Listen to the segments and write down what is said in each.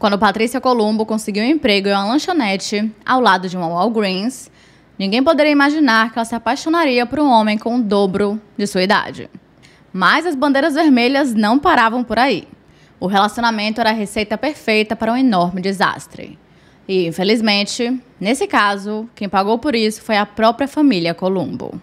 Quando Patrícia Columbo conseguiu um emprego em uma lanchonete ao lado de uma Walgreens, ninguém poderia imaginar que ela se apaixonaria por um homem com o dobro de sua idade. Mas as bandeiras vermelhas não paravam por aí. O relacionamento era a receita perfeita para um enorme desastre. E, infelizmente, nesse caso, quem pagou por isso foi a própria família Columbo.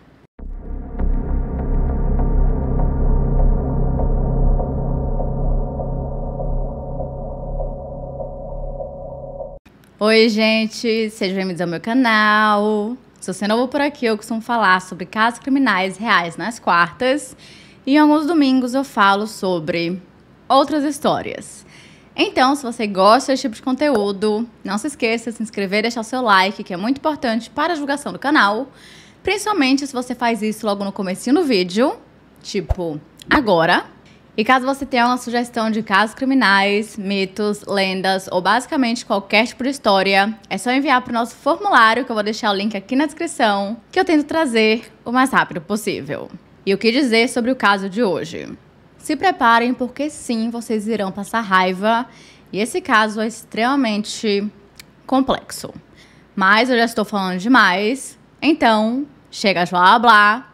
Oi, gente, sejam bem-vindos ao meu canal. Se você é novo por aqui, eu costumo falar sobre casos criminais reais nas quartas e em alguns domingos eu falo sobre outras histórias. Então, se você gosta desse tipo de conteúdo, não se esqueça de se inscrever e deixar o seu like, que é muito importante para a divulgação do canal, principalmente se você faz isso logo no comecinho do vídeo, tipo agora. E caso você tenha uma sugestão de casos criminais, mitos, lendas ou basicamente qualquer tipo de história, é só enviar para o nosso formulário, que eu vou deixar o link aqui na descrição, que eu tento trazer o mais rápido possível. E o que dizer sobre o caso de hoje? Se preparem, porque sim, vocês irão passar raiva e esse caso é extremamente complexo. Mas eu já estou falando demais, então chega a blá blá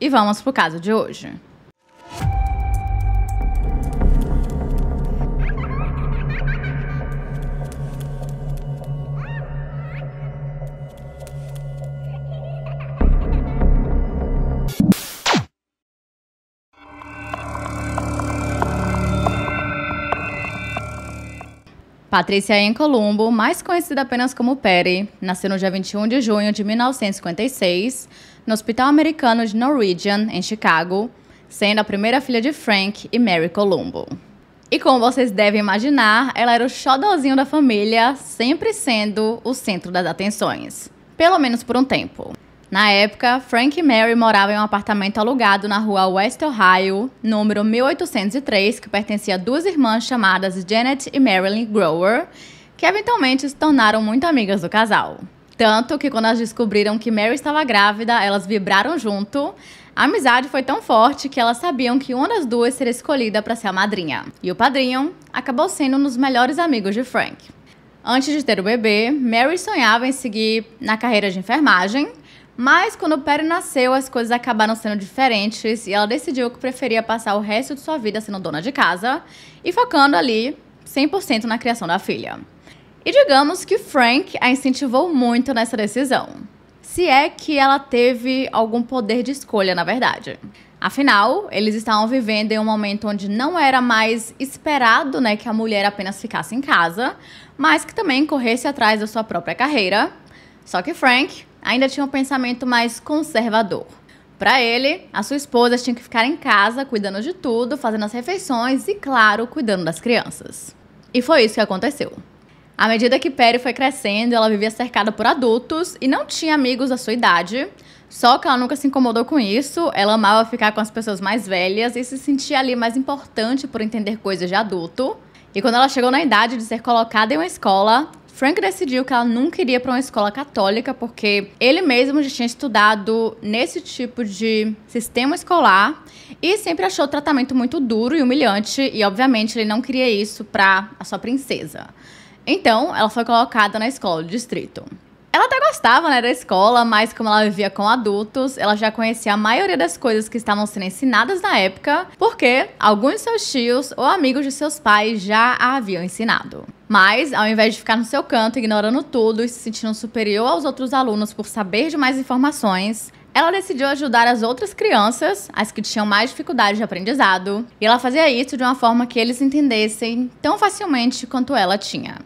e vamos pro caso de hoje. Patrícia Colombo, mais conhecida apenas como Perry, nasceu no dia 21 de junho de 1956 no Hospital Americano de Norwegian, em Chicago, sendo a primeira filha de Frank e Mary Columbo. E como vocês devem imaginar, ela era o xodozinho da família, sempre sendo o centro das atenções, pelo menos por um tempo. Na época, Frank e Mary moravam em um apartamento alugado na rua West Ohio, número 1803, que pertencia a duas irmãs chamadas Janet e Marilyn Grower, que eventualmente se tornaram muito amigas do casal. Tanto que quando elas descobriram que Mary estava grávida, elas vibraram junto. A amizade foi tão forte que elas sabiam que uma das duas seria escolhida para ser a madrinha. E o padrinho acabou sendo um dos melhores amigos de Frank. Antes de ter o bebê, Mary sonhava em seguir na carreira de enfermagem, mas quando Perry nasceu, as coisas acabaram sendo diferentes e ela decidiu que preferia passar o resto de sua vida sendo dona de casa e focando ali 100% na criação da filha. E digamos que Frank a incentivou muito nessa decisão. Se é que ela teve algum poder de escolha, na verdade. Afinal, eles estavam vivendo em um momento onde não era mais esperado né, que a mulher apenas ficasse em casa, mas que também corresse atrás da sua própria carreira. Só que Frank ainda tinha um pensamento mais conservador. Para ele, a sua esposa tinha que ficar em casa, cuidando de tudo, fazendo as refeições e, claro, cuidando das crianças. E foi isso que aconteceu. À medida que Perry foi crescendo, ela vivia cercada por adultos e não tinha amigos da sua idade. Só que ela nunca se incomodou com isso, ela amava ficar com as pessoas mais velhas e se sentia ali mais importante por entender coisas de adulto. E quando ela chegou na idade de ser colocada em uma escola, Frank decidiu que ela nunca iria para uma escola católica porque ele mesmo já tinha estudado nesse tipo de sistema escolar e sempre achou o tratamento muito duro e humilhante e obviamente ele não queria isso para a sua princesa. Então, ela foi colocada na escola do distrito. Ela até gostava, né, da escola, mas como ela vivia com adultos, ela já conhecia a maioria das coisas que estavam sendo ensinadas na época, porque alguns de seus tios ou amigos de seus pais já a haviam ensinado. Mas, ao invés de ficar no seu canto, ignorando tudo e se sentindo superior aos outros alunos por saber de mais informações, ela decidiu ajudar as outras crianças, as que tinham mais dificuldade de aprendizado, e ela fazia isso de uma forma que eles entendessem tão facilmente quanto ela tinha.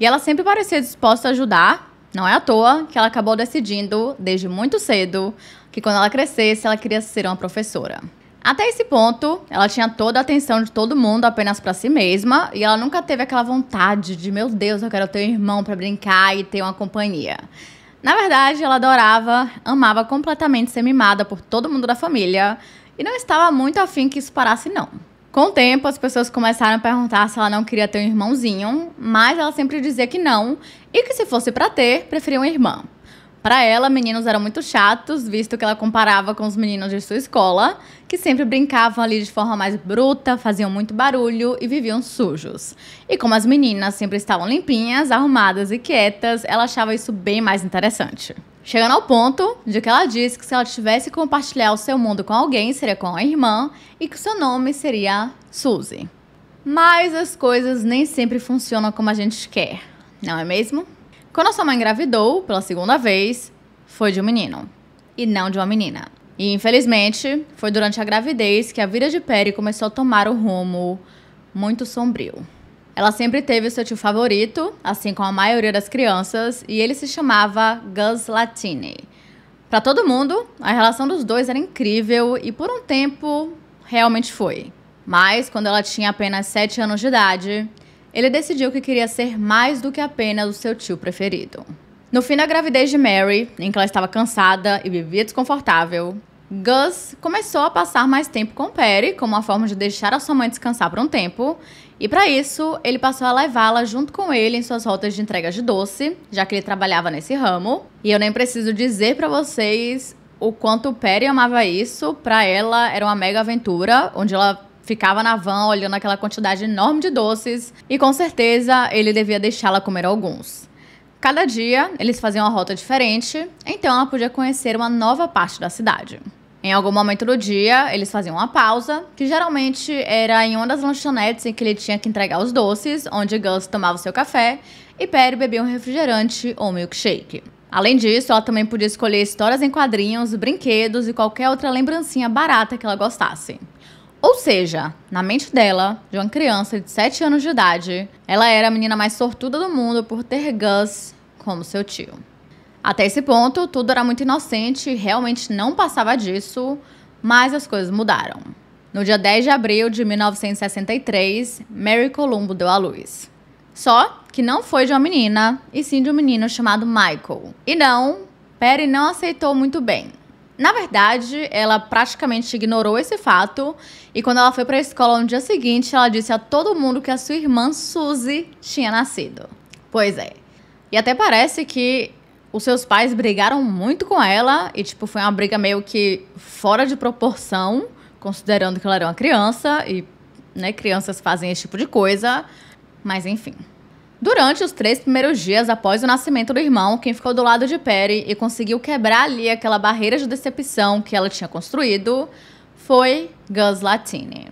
E ela sempre parecia disposta a ajudar, não é à toa que ela acabou decidindo, desde muito cedo, que quando ela crescesse, ela queria ser uma professora. Até esse ponto, ela tinha toda a atenção de todo mundo apenas para si mesma e ela nunca teve aquela vontade de, meu Deus, eu quero ter um irmão para brincar e ter uma companhia. Na verdade, ela adorava, amava completamente ser mimada por todo mundo da família e não estava muito afim que isso parasse, não. Com o tempo, as pessoas começaram a perguntar se ela não queria ter um irmãozinho, mas ela sempre dizia que não e que se fosse para ter, preferia uma irmã. Para ela, meninos eram muito chatos, visto que ela comparava com os meninos de sua escola, que sempre brincavam ali de forma mais bruta, faziam muito barulho e viviam sujos. E como as meninas sempre estavam limpinhas, arrumadas e quietas, ela achava isso bem mais interessante. Chegando ao ponto de que ela disse que se ela tivesse que compartilhar o seu mundo com alguém, seria com a irmã e que seu nome seria Suzy. Mas as coisas nem sempre funcionam como a gente quer, não é mesmo? Quando a sua mãe engravidou pela segunda vez, foi de um menino e não de uma menina. E infelizmente, foi durante a gravidez que a vida de Perry começou a tomar o um rumo muito sombrio. Ela sempre teve o seu tio favorito, assim como a maioria das crianças, e ele se chamava Gus Latine. Para todo mundo, a relação dos dois era incrível e por um tempo realmente foi. Mas quando ela tinha apenas 7 anos de idade, ele decidiu que queria ser mais do que apenas o seu tio preferido. No fim da gravidez de Mary, em que ela estava cansada e vivia desconfortável, Gus começou a passar mais tempo com Perry como uma forma de deixar a sua mãe descansar por um tempo, e para isso ele passou a levá-la junto com ele em suas rotas de entrega de doce, já que ele trabalhava nesse ramo. E eu nem preciso dizer para vocês o quanto Perry amava isso, para ela era uma mega aventura, onde ela ficava na van olhando aquela quantidade enorme de doces e com certeza ele devia deixá-la comer alguns. Cada dia eles faziam uma rota diferente, então ela podia conhecer uma nova parte da cidade. Em algum momento do dia, eles faziam uma pausa, que geralmente era em uma das lanchonetes em que ele tinha que entregar os doces, onde Gus tomava seu café e Perry bebia um refrigerante ou milkshake. Além disso, ela também podia escolher histórias em quadrinhos, brinquedos e qualquer outra lembrancinha barata que ela gostasse. Ou seja, na mente dela, de uma criança de 7 anos de idade, ela era a menina mais sortuda do mundo por ter Gus como seu tio. Até esse ponto, tudo era muito inocente e realmente não passava disso, mas as coisas mudaram. No dia 10 de abril de 1963, Mary Columbo deu à luz. Só que não foi de uma menina, e sim de um menino chamado Michael. E não, Perry não aceitou muito bem. Na verdade, ela praticamente ignorou esse fato e quando ela foi para a escola no dia seguinte, ela disse a todo mundo que a sua irmã Suzy tinha nascido. Pois é. E até parece que os seus pais brigaram muito com ela e tipo foi uma briga meio que fora de proporção, considerando que ela era uma criança e né, crianças fazem esse tipo de coisa, mas enfim. Durante os três primeiros dias após o nascimento do irmão, quem ficou do lado de Perry e conseguiu quebrar ali aquela barreira de decepção que ela tinha construído foi Gus Latini.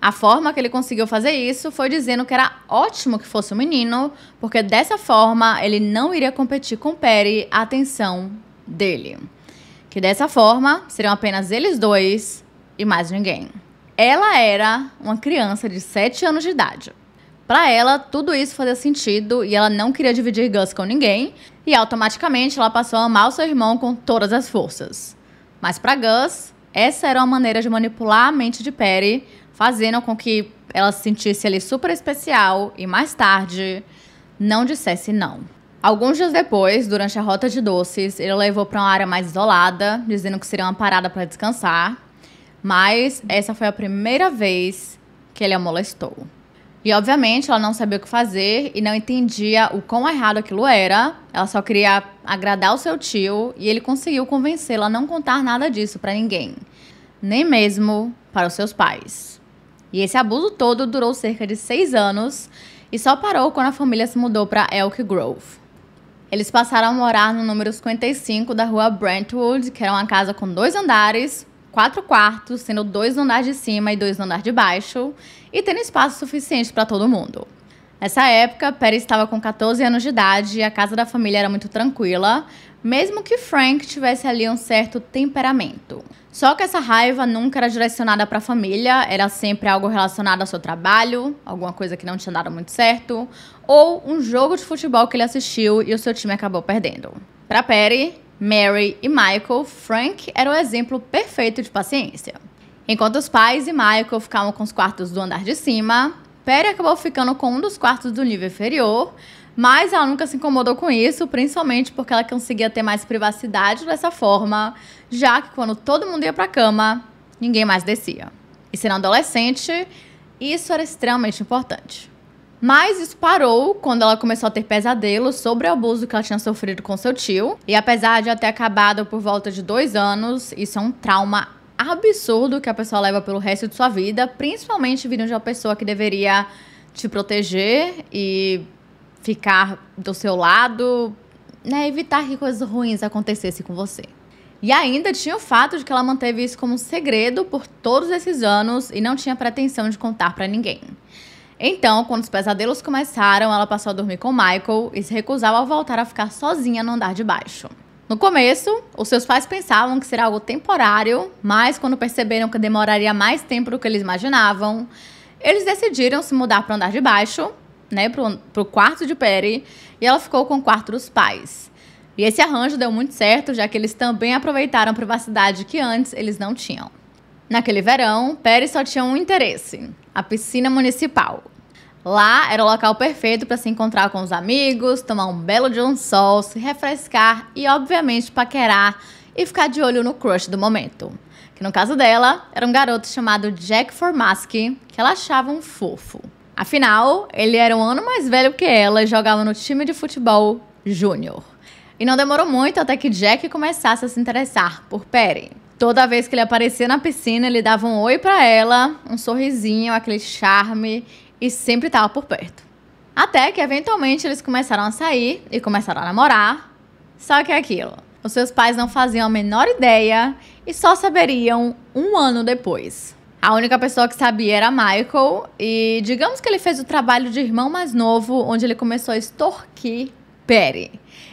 A forma que ele conseguiu fazer isso foi dizendo que era ótimo que fosse um menino, porque dessa forma ele não iria competir com Perry a atenção dele. Que dessa forma seriam apenas eles dois e mais ninguém. Ela era uma criança de 7 anos de idade. Para ela, tudo isso fazia sentido e ela não queria dividir Gus com ninguém, e automaticamente ela passou a amar o seu irmão com todas as forças. Mas para Gus, essa era uma maneira de manipular a mente de Perry, fazendo com que ela se sentisse ali super especial e mais tarde não dissesse não. Alguns dias depois, durante a rota de doces, ele levou para uma área mais isolada, dizendo que seria uma parada para descansar. Mas essa foi a primeira vez que ele a molestou. E obviamente ela não sabia o que fazer e não entendia o quão errado aquilo era. Ela só queria agradar o seu tio e ele conseguiu convencê-la a não contar nada disso para ninguém, nem mesmo para os seus pais. E esse abuso todo durou cerca de seis anos e só parou quando a família se mudou para Elk Grove. Eles passaram a morar no número 55 da rua Brentwood, que era uma casa com dois andares, quatro quartos, sendo dois no andar de cima e dois no andar de baixo, e tendo espaço suficiente para todo mundo. Nessa época, Perry estava com 14 anos de idade e a casa da família era muito tranquila, mesmo que Frank tivesse ali um certo temperamento. Só que essa raiva nunca era direcionada para a família, era sempre algo relacionado ao seu trabalho, alguma coisa que não tinha dado muito certo, ou um jogo de futebol que ele assistiu e o seu time acabou perdendo. Para Perry, Mary e Michael, Frank era o exemplo perfeito de paciência. Enquanto os pais e Michael ficavam com os quartos do andar de cima, Perry acabou ficando com um dos quartos do nível inferior, mas ela nunca se incomodou com isso, principalmente porque ela conseguia ter mais privacidade dessa forma, já que quando todo mundo ia para a cama, ninguém mais descia. E sendo adolescente, isso era extremamente importante. Mas isso parou quando ela começou a ter pesadelos sobre o abuso que ela tinha sofrido com seu tio. E apesar de ela ter acabado por volta de dois anos, isso é um trauma absurdo que a pessoa leva pelo resto de sua vida, principalmente vindo de uma pessoa que deveria te proteger e ficar do seu lado, né, evitar que coisas ruins acontecessem com você. E ainda tinha o fato de que ela manteve isso como um segredo por todos esses anos e não tinha pretensão de contar para ninguém. Então, quando os pesadelos começaram, ela passou a dormir com Michael e se recusava a voltar a ficar sozinha no andar de baixo. No começo, os seus pais pensavam que seria algo temporário, mas quando perceberam que demoraria mais tempo do que eles imaginavam, eles decidiram se mudar para o andar de baixo, né, para o quarto de Perry, e ela ficou com o quarto dos pais. E esse arranjo deu muito certo, já que eles também aproveitaram a privacidade que antes eles não tinham. Naquele verão, Perry só tinha um interesse: a piscina municipal. Lá era o local perfeito para se encontrar com os amigos, tomar um belo de um sol, se refrescar e, obviamente, paquerar e ficar de olho no crush do momento. Que no caso dela, era um garoto chamado Jack Formaski, que ela achava um fofo. Afinal, ele era um ano mais velho que ela e jogava no time de futebol júnior. E não demorou muito até que Jack começasse a se interessar por Perry. Toda vez que ele aparecia na piscina, ele dava um oi para ela, um sorrisinho, aquele charme, e sempre estava por perto. Até que eventualmente eles começaram a sair e começaram a namorar. Só que é aquilo. Os seus pais não faziam a menor ideia e só saberiam um ano depois. A única pessoa que sabia era Michael, e digamos que ele fez o trabalho de irmão mais novo, onde ele começou a extorquir Perry.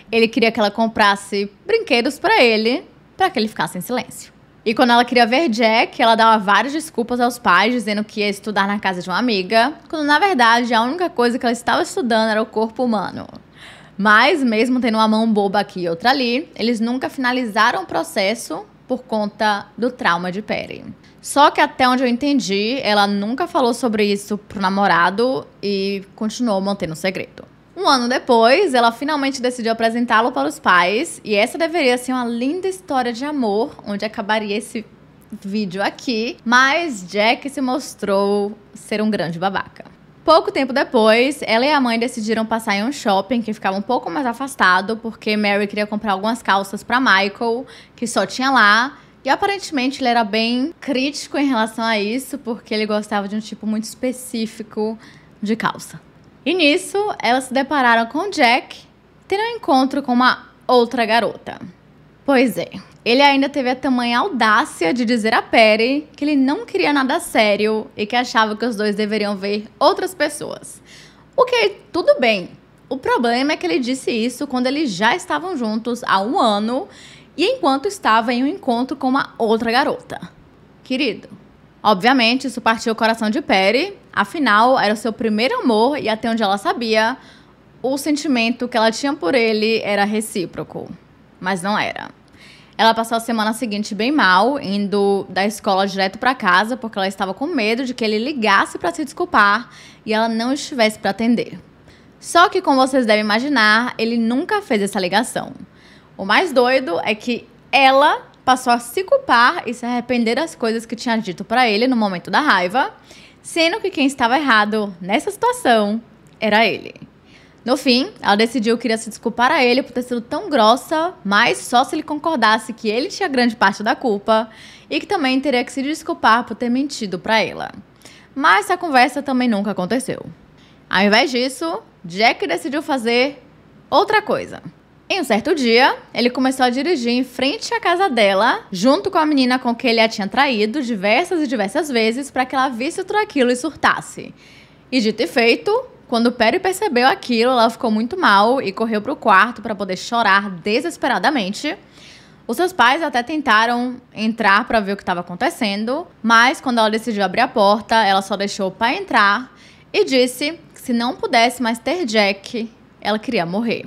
Ele queria que ela comprasse brinquedos para ele, para que ele ficasse em silêncio. E quando ela queria ver Jack, ela dava várias desculpas aos pais, dizendo que ia estudar na casa de uma amiga, quando na verdade a única coisa que ela estava estudando era o corpo humano. Mas, mesmo tendo uma mão boba aqui e outra ali, eles nunca finalizaram o processo por conta do trauma de Perry. Só que até onde eu entendi, ela nunca falou sobre isso pro namorado e continuou mantendo o segredo. Um ano depois, ela finalmente decidiu apresentá-lo para os pais, e essa deveria ser uma linda história de amor, onde acabaria esse vídeo aqui, mas Jack se mostrou ser um grande babaca. Pouco tempo depois, ela e a mãe decidiram passar em um shopping que ficava um pouco mais afastado, porque Mary queria comprar algumas calças para Michael, que só tinha lá, e aparentemente ele era bem crítico em relação a isso, porque ele gostava de um tipo muito específico de calça. E nisso, elas se depararam com Jack, tendo um encontro com uma outra garota. Pois é, ele ainda teve a tamanha audácia de dizer a Perry que ele não queria nada sério e que achava que os dois deveriam ver outras pessoas. O que tudo bem. O problema é que ele disse isso quando eles já estavam juntos há um ano e enquanto estava em um encontro com uma outra garota. Querido, Obviamente, isso partiu o coração de Perry, afinal, era o seu primeiro amor e até onde ela sabia, o sentimento que ela tinha por ele era recíproco. Mas não era. Ela passou a semana seguinte bem mal, indo da escola direto para casa, porque ela estava com medo de que ele ligasse para se desculpar e ela não estivesse para atender. Só que, como vocês devem imaginar, ele nunca fez essa ligação. O mais doido é que ela passou a se culpar e se arrepender das coisas que tinha dito para ele no momento da raiva, sendo que quem estava errado nessa situação era ele. No fim, ela decidiu que iria se desculpar a ele por ter sido tão grossa, mas só se ele concordasse que ele tinha grande parte da culpa e que também teria que se desculpar por ter mentido para ela. Mas essa conversa também nunca aconteceu. Ao invés disso, Jack decidiu fazer outra coisa. Em um certo dia, ele começou a dirigir em frente à casa dela, junto com a menina com quem ele a tinha traído diversas e diversas vezes para que ela visse tudo aquilo e surtasse. E dito e feito, quando Perry percebeu aquilo, ela ficou muito mal e correu para o quarto para poder chorar desesperadamente. Os seus pais até tentaram entrar para ver o que estava acontecendo, mas quando ela decidiu abrir a porta, ela só deixou o pai entrar e disse que se não pudesse mais ter Jack, ela queria morrer.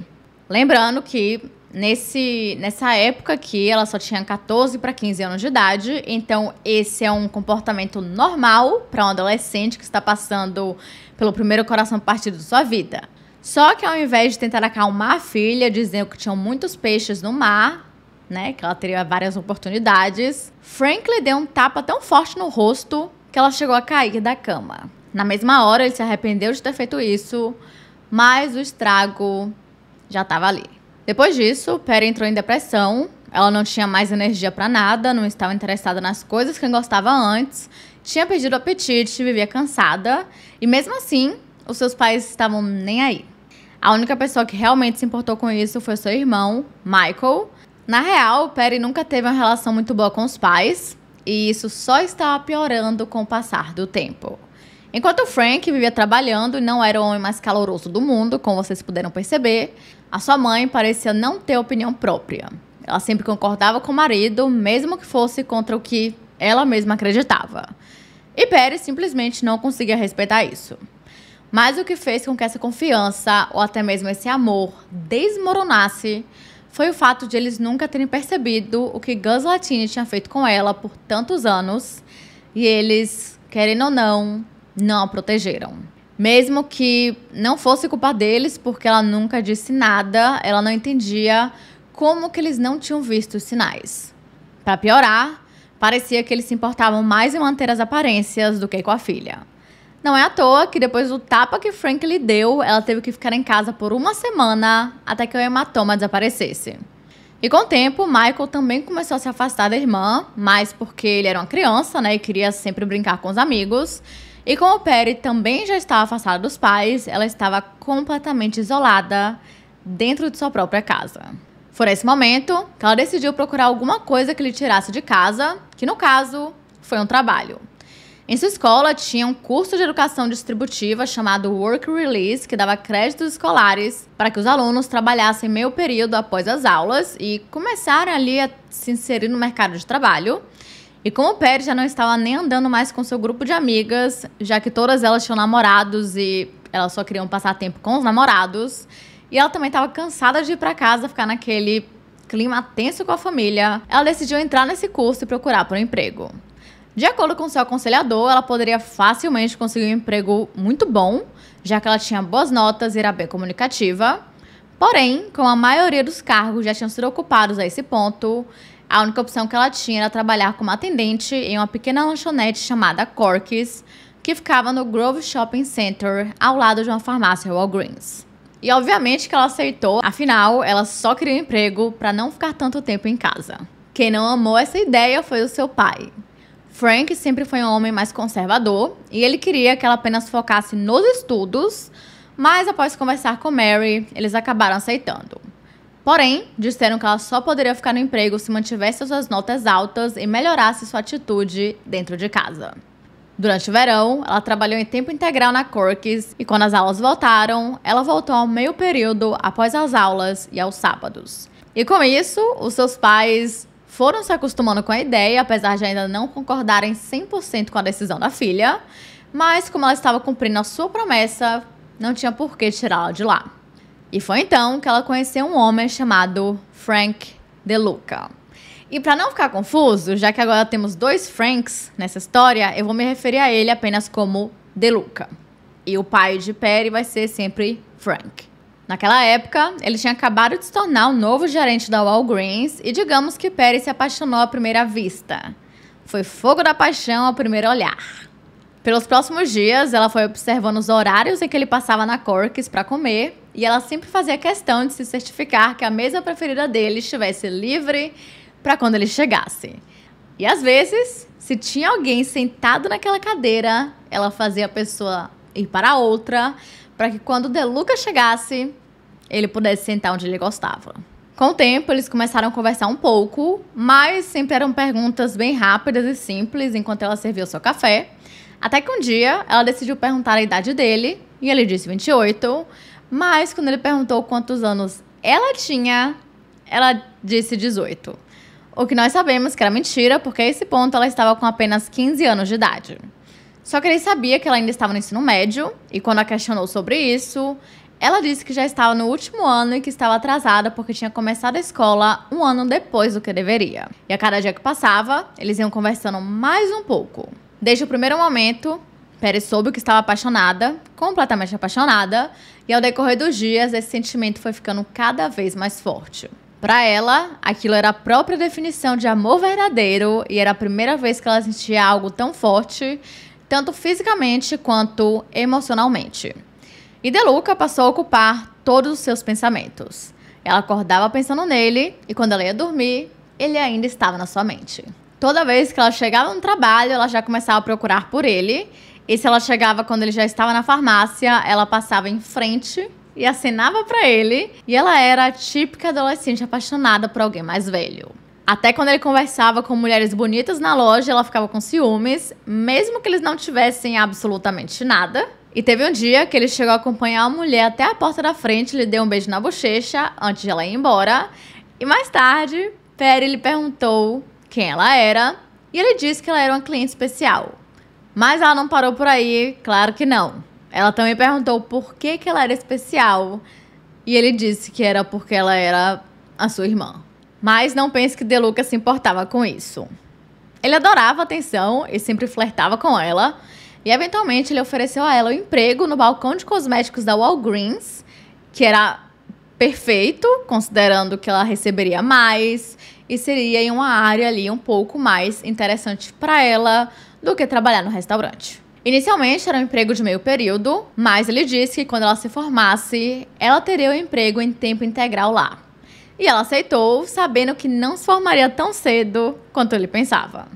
Lembrando que nesse, nessa época aqui ela só tinha 14 para 15 anos de idade, então esse é um comportamento normal para um adolescente que está passando pelo primeiro coração partido de sua vida. Só que ao invés de tentar acalmar a filha, dizendo que tinham muitos peixes no mar, né, que ela teria várias oportunidades, Franklin deu um tapa tão forte no rosto que ela chegou a cair da cama. Na mesma hora, ele se arrependeu de ter feito isso, mas o estrago já estava ali. Depois disso, Perry entrou em depressão, ela não tinha mais energia para nada, não estava interessada nas coisas que gostava antes, tinha perdido o apetite, vivia cansada, e mesmo assim, os seus pais estavam nem aí. A única pessoa que realmente se importou com isso foi seu irmão, Michael. Na real, Perry nunca teve uma relação muito boa com os pais, e isso só estava piorando com o passar do tempo. Enquanto Frank vivia trabalhando e não era o homem mais caloroso do mundo, como vocês puderam perceber, a sua mãe parecia não ter opinião própria. Ela sempre concordava com o marido, mesmo que fosse contra o que ela mesma acreditava. E Perry simplesmente não conseguia respeitar isso. Mas o que fez com que essa confiança, ou até mesmo esse amor, desmoronasse foi o fato de eles nunca terem percebido o que Gus Latini tinha feito com ela por tantos anos e eles, querendo ou não, não a protegeram. Mesmo que não fosse culpa deles, porque ela nunca disse nada, ela não entendia como que eles não tinham visto os sinais. Para piorar, parecia que eles se importavam mais em manter as aparências do que com a filha. Não é à toa que depois do tapa que Frank lhe deu, ela teve que ficar em casa por uma semana até que o hematoma desaparecesse. E com o tempo, Michael também começou a se afastar da irmã, mais porque ele era uma criança, né, e queria sempre brincar com os amigos, e como Perry também já estava afastada dos pais, ela estava completamente isolada dentro de sua própria casa. Foi nesse momento que ela decidiu procurar alguma coisa que lhe tirasse de casa, que no caso foi um trabalho. Em sua escola tinha um curso de educação distributiva chamado Work Release, que dava créditos escolares para que os alunos trabalhassem meio período após as aulas e começarem ali a se inserir no mercado de trabalho. E como o Pérez já não estava nem andando mais com seu grupo de amigas, já que todas elas tinham namorados e elas só queriam passar tempo com os namorados, e ela também estava cansada de ir para casa, ficar naquele clima tenso com a família, ela decidiu entrar nesse curso e procurar por um emprego. De acordo com seu aconselhador, ela poderia facilmente conseguir um emprego muito bom, já que ela tinha boas notas e era bem comunicativa. Porém, como a maioria dos cargos já tinham sido ocupados a esse ponto, a única opção que ela tinha era trabalhar como atendente em uma pequena lanchonete chamada Corks, que ficava no Grove Shopping Center, ao lado de uma farmácia Walgreens. E obviamente que ela aceitou, afinal, ela só queria um emprego para não ficar tanto tempo em casa. Quem não amou essa ideia foi o seu pai. Frank sempre foi um homem mais conservador e ele queria que ela apenas focasse nos estudos, mas após conversar com Mary, eles acabaram aceitando. Porém, disseram que ela só poderia ficar no emprego se mantivesse suas notas altas e melhorasse sua atitude dentro de casa. Durante o verão, ela trabalhou em tempo integral na Corks e quando as aulas voltaram, ela voltou ao meio período após as aulas e aos sábados. E com isso, os seus pais foram se acostumando com a ideia, apesar de ainda não concordarem 100% com a decisão da filha, mas como ela estava cumprindo a sua promessa, não tinha por que tirá-la de lá. E foi então que ela conheceu um homem chamado Frank DeLuca. E para não ficar confuso, já que agora temos dois Franks nessa história, eu vou me referir a ele apenas como DeLuca. E o pai de Perry vai ser sempre Frank. Naquela época, ele tinha acabado de se tornar o novo gerente da Walgreens e digamos que Perry se apaixonou à primeira vista. Foi fogo da paixão ao primeiro olhar. Pelos próximos dias, ela foi observando os horários em que ele passava na Corks para comer e ela sempre fazia questão de se certificar que a mesa preferida dele estivesse livre para quando ele chegasse. E às vezes, se tinha alguém sentado naquela cadeira, ela fazia a pessoa ir para outra, para que quando Deluca chegasse, ele pudesse sentar onde ele gostava. Com o tempo, eles começaram a conversar um pouco, mas sempre eram perguntas bem rápidas e simples enquanto ela servia o seu café. Até que um dia ela decidiu perguntar a idade dele e ele disse 28. Mas quando ele perguntou quantos anos ela tinha, ela disse 18. O que nós sabemos que era mentira, porque a esse ponto ela estava com apenas 15 anos de idade. Só que ele sabia que ela ainda estava no ensino médio, e quando a questionou sobre isso, ela disse que já estava no último ano e que estava atrasada porque tinha começado a escola um ano depois do que deveria. E a cada dia que passava, eles iam conversando mais um pouco. Desde o primeiro momento, Pérez soube que estava apaixonada, completamente apaixonada, e ao decorrer dos dias, esse sentimento foi ficando cada vez mais forte. Para ela, aquilo era a própria definição de amor verdadeiro e era a primeira vez que ela sentia algo tão forte, tanto fisicamente quanto emocionalmente. E Deluca passou a ocupar todos os seus pensamentos. Ela acordava pensando nele e quando ela ia dormir, ele ainda estava na sua mente. Toda vez que ela chegava no trabalho, ela já começava a procurar por ele e se ela chegava quando ele já estava na farmácia, ela passava em frente e acenava para ele. E ela era a típica adolescente apaixonada por alguém mais velho. Até quando ele conversava com mulheres bonitas na loja, ela ficava com ciúmes, mesmo que eles não tivessem absolutamente nada. E teve um dia que ele chegou a acompanhar a mulher até a porta da frente, lhe deu um beijo na bochecha antes de ela ir embora. E mais tarde, Perry lhe perguntou quem ela era e ele disse que ela era uma cliente especial. Mas ela não parou por aí, claro que não. Ela também perguntou por que, que ela era especial. E ele disse que era porque ela era a sua irmã. Mas não pense que Deluca se importava com isso. Ele adorava a atenção e sempre flertava com ela. E eventualmente ele ofereceu a ela um emprego no balcão de cosméticos da Walgreens, que era perfeito, considerando que ela receberia mais e seria em uma área ali um pouco mais interessante para ela, do que trabalhar no restaurante. Inicialmente era um emprego de meio período, mas ele disse que quando ela se formasse, ela teria o um emprego em tempo integral lá. E ela aceitou, sabendo que não se formaria tão cedo quanto ele pensava.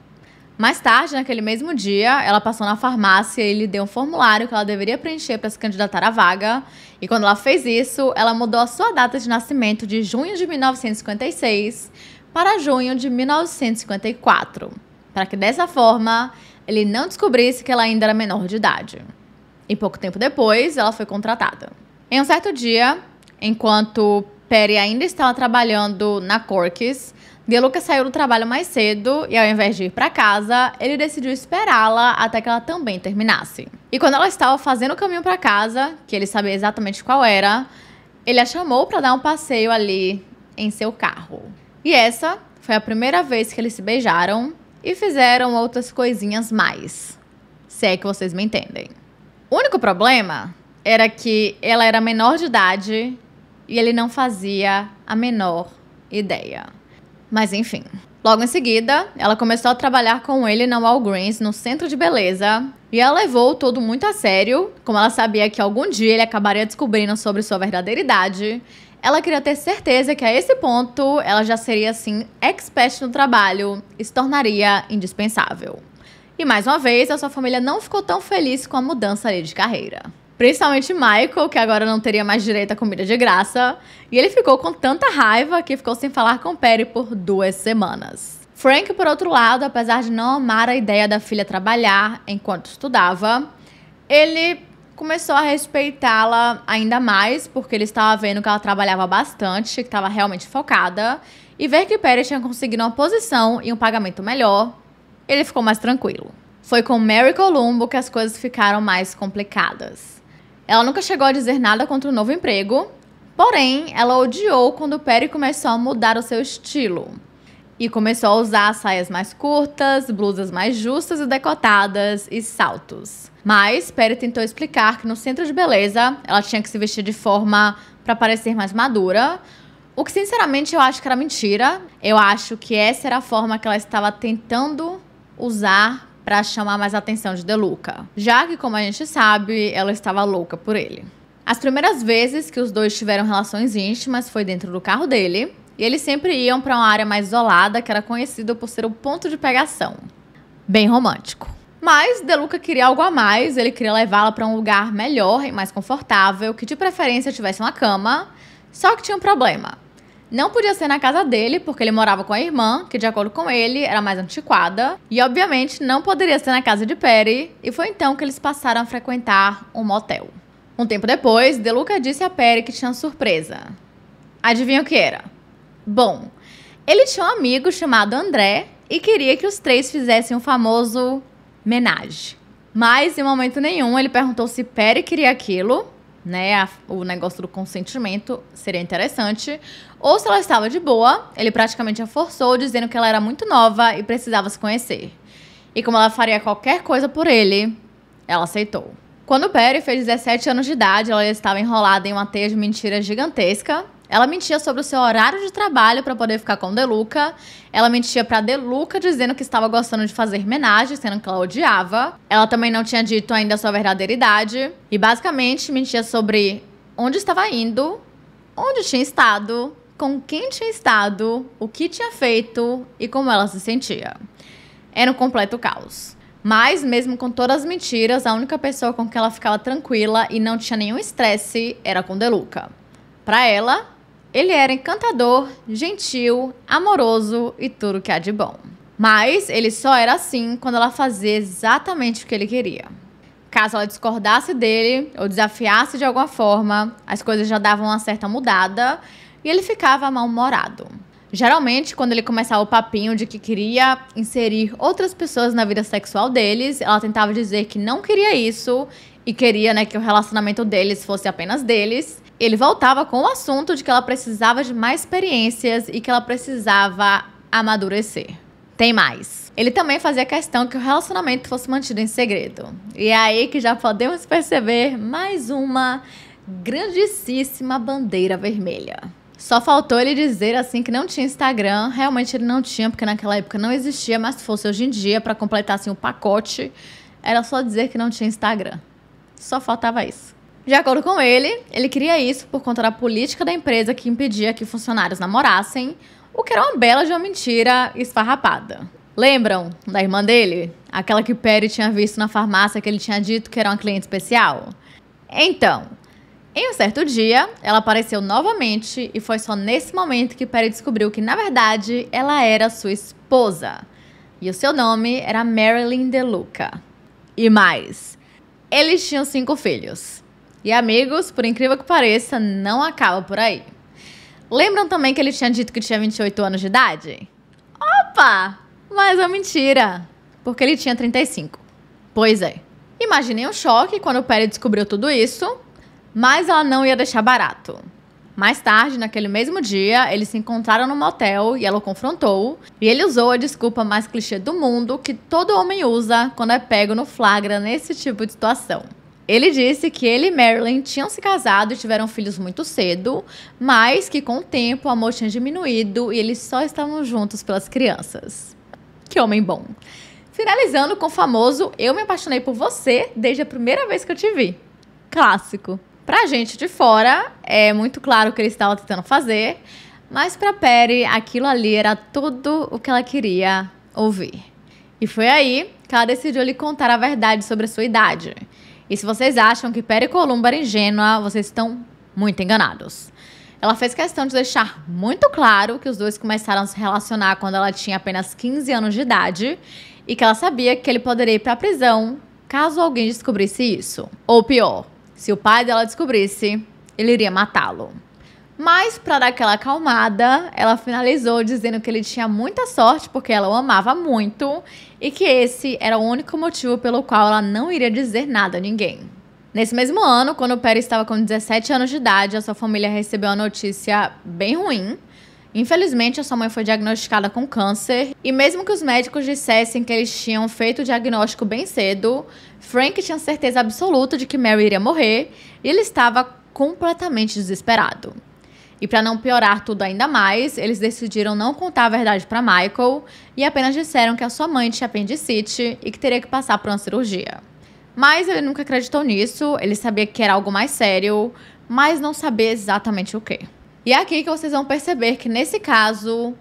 Mais tarde, naquele mesmo dia, ela passou na farmácia e lhe deu um formulário que ela deveria preencher para se candidatar à vaga. E quando ela fez isso, ela mudou a sua data de nascimento de junho de 1956 para junho de 1954, para que dessa forma ele não descobrisse que ela ainda era menor de idade. E pouco tempo depois, ela foi contratada. Em um certo dia, enquanto Perry ainda estava trabalhando na Corkis, Luca saiu do trabalho mais cedo e, ao invés de ir para casa, ele decidiu esperá-la até que ela também terminasse. E quando ela estava fazendo o caminho para casa, que ele sabia exatamente qual era, ele a chamou para dar um passeio ali em seu carro. E essa foi a primeira vez que eles se beijaram e fizeram outras coisinhas mais. Se é que vocês me entendem. O único problema era que ela era menor de idade e ele não fazia a menor ideia. Mas enfim. Logo em seguida, ela começou a trabalhar com ele na Walgreens, no centro de beleza, e ela levou tudo muito a sério, como ela sabia que algum dia ele acabaria descobrindo sobre sua verdadeira idade, ela queria ter certeza que a esse ponto ela já seria assim expert no trabalho e se tornaria indispensável. E mais uma vez, a sua família não ficou tão feliz com a mudança ali de carreira. Principalmente Michael, que agora não teria mais direito à comida de graça, e ele ficou com tanta raiva que ficou sem falar com Perry por duas semanas. Frank, por outro lado, apesar de não amar a ideia da filha trabalhar enquanto estudava, ele começou a respeitá-la ainda mais, porque ele estava vendo que ela trabalhava bastante, que estava realmente focada, e ver que Perry tinha conseguido uma posição e um pagamento melhor, ele ficou mais tranquilo. Foi com Mary Columbo que as coisas ficaram mais complicadas. Ela nunca chegou a dizer nada contra o novo emprego, porém, ela odiou quando Perry começou a mudar o seu estilo. E começou a usar saias mais curtas, blusas mais justas e decotadas e saltos. Mas Perry tentou explicar que no centro de beleza ela tinha que se vestir de forma para parecer mais madura. O que sinceramente eu acho que era mentira. Eu acho que essa era a forma que ela estava tentando usar para chamar mais a atenção de Deluca, já que como a gente sabe, ela estava louca por ele. As primeiras vezes que os dois tiveram relações íntimas foi dentro do carro dele, e eles sempre iam para uma área mais isolada que era conhecida por ser o ponto de pegação. Bem romântico. Mas Deluca queria algo a mais, ele queria levá-la para um lugar melhor e mais confortável, que de preferência tivesse uma cama. Só que tinha um problema. Não podia ser na casa dele, porque ele morava com a irmã, que de acordo com ele era mais antiquada, e obviamente não poderia ser na casa de Perry, e foi então que eles passaram a frequentar um motel. Um tempo depois, Deluca disse a Perry que tinha uma surpresa. Adivinha o que era? Bom, ele tinha um amigo chamado André e queria que os três fizessem o um famoso Menage. Mas em momento nenhum ele perguntou se Perry queria aquilo, né? A, o negócio do consentimento seria interessante. Ou se ela estava de boa, ele praticamente a forçou, dizendo que ela era muito nova e precisava se conhecer. E como ela faria qualquer coisa por ele, ela aceitou. Quando Perry fez 17 anos de idade, ela estava enrolada em uma teia de mentiras gigantesca ela mentia sobre o seu horário de trabalho para poder ficar com Deluca. Ela mentia para Deluca dizendo que estava gostando de fazer homenagem, sendo que ela odiava. Ela também não tinha dito ainda a sua verdadeira idade. E basicamente mentia sobre onde estava indo, onde tinha estado, com quem tinha estado, o que tinha feito e como ela se sentia. Era um completo caos. Mas, mesmo com todas as mentiras, a única pessoa com que ela ficava tranquila e não tinha nenhum estresse era com Deluca. Para ela, ele era encantador, gentil, amoroso e tudo que há de bom. Mas ele só era assim quando ela fazia exatamente o que ele queria. Caso ela discordasse dele ou desafiasse de alguma forma, as coisas já davam uma certa mudada e ele ficava mal-humorado. Geralmente, quando ele começava o papinho de que queria inserir outras pessoas na vida sexual deles, ela tentava dizer que não queria isso e queria né, que o relacionamento deles fosse apenas deles. Ele voltava com o assunto de que ela precisava de mais experiências e que ela precisava amadurecer. Tem mais. Ele também fazia questão que o relacionamento fosse mantido em segredo. E é aí que já podemos perceber mais uma grandíssima bandeira vermelha. Só faltou ele dizer assim que não tinha Instagram, realmente ele não tinha, porque naquela época não existia, mas se fosse hoje em dia, para completar assim o pacote, era só dizer que não tinha Instagram. Só faltava isso. De acordo com ele, ele queria isso por conta da política da empresa que impedia que funcionários namorassem, o que era uma bela de uma mentira esfarrapada. Lembram da irmã dele? Aquela que Perry tinha visto na farmácia que ele tinha dito que era uma cliente especial? Então, em um certo dia, ela apareceu novamente e foi só nesse momento que Perry descobriu que, na verdade, ela era sua esposa. E o seu nome era Marilyn DeLuca. E mais, eles tinham cinco filhos. E amigos, por incrível que pareça, não acaba por aí. Lembram também que ele tinha dito que tinha 28 anos de idade? Opa! Mas é mentira, porque ele tinha 35. Pois é. Imaginei um choque quando o Perry descobriu tudo isso, mas ela não ia deixar barato. Mais tarde, naquele mesmo dia, eles se encontraram no motel e ela o confrontou, e ele usou a desculpa mais clichê do mundo que todo homem usa quando é pego no flagra nesse tipo de situação. Ele disse que ele e Marilyn tinham se casado e tiveram filhos muito cedo, mas que com o tempo o amor tinha diminuído e eles só estavam juntos pelas crianças. Que homem bom! Finalizando com o famoso Eu me apaixonei por você desde a primeira vez que eu te vi. Clássico. Pra gente de fora, é muito claro o que ele estava tentando fazer, mas pra Perry, aquilo ali era tudo o que ela queria ouvir. E foi aí que ela decidiu lhe contar a verdade sobre a sua idade e se vocês acham que Peri Columba era ingênua, vocês estão muito enganados. Ela fez questão de deixar muito claro que os dois começaram a se relacionar quando ela tinha apenas 15 anos de idade e que ela sabia que ele poderia ir para a prisão caso alguém descobrisse isso. Ou pior, se o pai dela descobrisse, ele iria matá-lo. Mas, para dar aquela acalmada, ela finalizou dizendo que ele tinha muita sorte porque ela o amava muito e que esse era o único motivo pelo qual ela não iria dizer nada a ninguém. Nesse mesmo ano, quando o Perry estava com 17 anos de idade, a sua família recebeu a notícia bem ruim. Infelizmente, a sua mãe foi diagnosticada com câncer, e mesmo que os médicos dissessem que eles tinham feito o diagnóstico bem cedo, Frank tinha certeza absoluta de que Mary iria morrer e ele estava completamente desesperado. E para não piorar tudo ainda mais, eles decidiram não contar a verdade para Michael e apenas disseram que a sua mãe tinha apendicite e que teria que passar por uma cirurgia. Mas ele nunca acreditou nisso, ele sabia que era algo mais sério, mas não sabia exatamente o que. E é aqui que vocês vão perceber que nesse caso,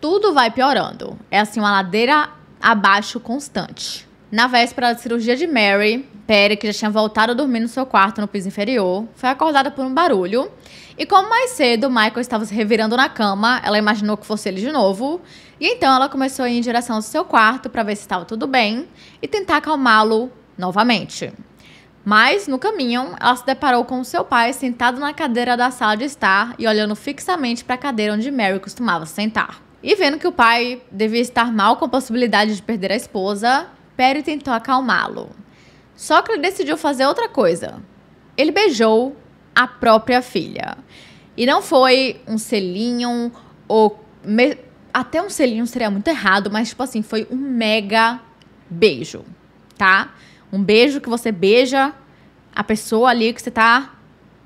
tudo vai piorando. É assim uma ladeira abaixo constante. Na véspera da cirurgia de Mary, Perry, que já tinha voltado a dormir no seu quarto no piso inferior, foi acordada por um barulho e como mais cedo Michael estava se revirando na cama, ela imaginou que fosse ele de novo. E então ela começou a ir em direção ao seu quarto para ver se estava tudo bem e tentar acalmá-lo novamente. Mas, no caminho, ela se deparou com seu pai sentado na cadeira da sala de estar e olhando fixamente para a cadeira onde Mary costumava sentar. E vendo que o pai devia estar mal com a possibilidade de perder a esposa, Perry tentou acalmá-lo. Só que ele decidiu fazer outra coisa. Ele beijou a própria filha. E não foi um selinho ou. Me... Até um selinho seria muito errado, mas, tipo assim, foi um mega beijo, tá? Um beijo que você beija a pessoa ali que você tá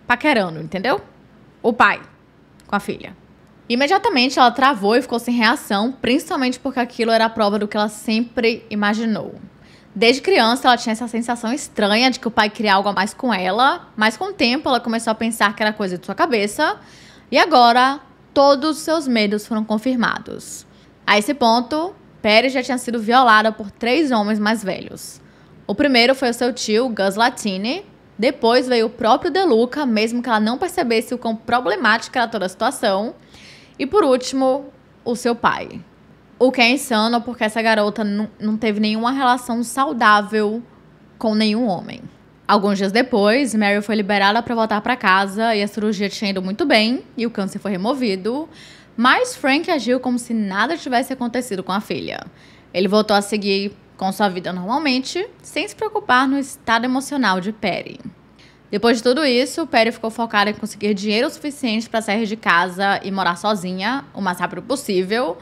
paquerando, entendeu? O pai com a filha. Imediatamente ela travou e ficou sem reação, principalmente porque aquilo era a prova do que ela sempre imaginou. Desde criança, ela tinha essa sensação estranha de que o pai queria algo a mais com ela, mas com o tempo ela começou a pensar que era coisa de sua cabeça, e agora todos os seus medos foram confirmados. A esse ponto, Pérez já tinha sido violada por três homens mais velhos. O primeiro foi o seu tio, Gus Latini, depois veio o próprio Deluca, mesmo que ela não percebesse o quão problemática era toda a situação, e por último, o seu pai. O que é insano é porque essa garota não, não teve nenhuma relação saudável com nenhum homem. Alguns dias depois, Mary foi liberada para voltar para casa e a cirurgia tinha ido muito bem e o câncer foi removido, mas Frank agiu como se nada tivesse acontecido com a filha. Ele voltou a seguir com sua vida normalmente, sem se preocupar no estado emocional de Perry. Depois de tudo isso, Perry ficou focada em conseguir dinheiro suficiente para sair de casa e morar sozinha o mais rápido possível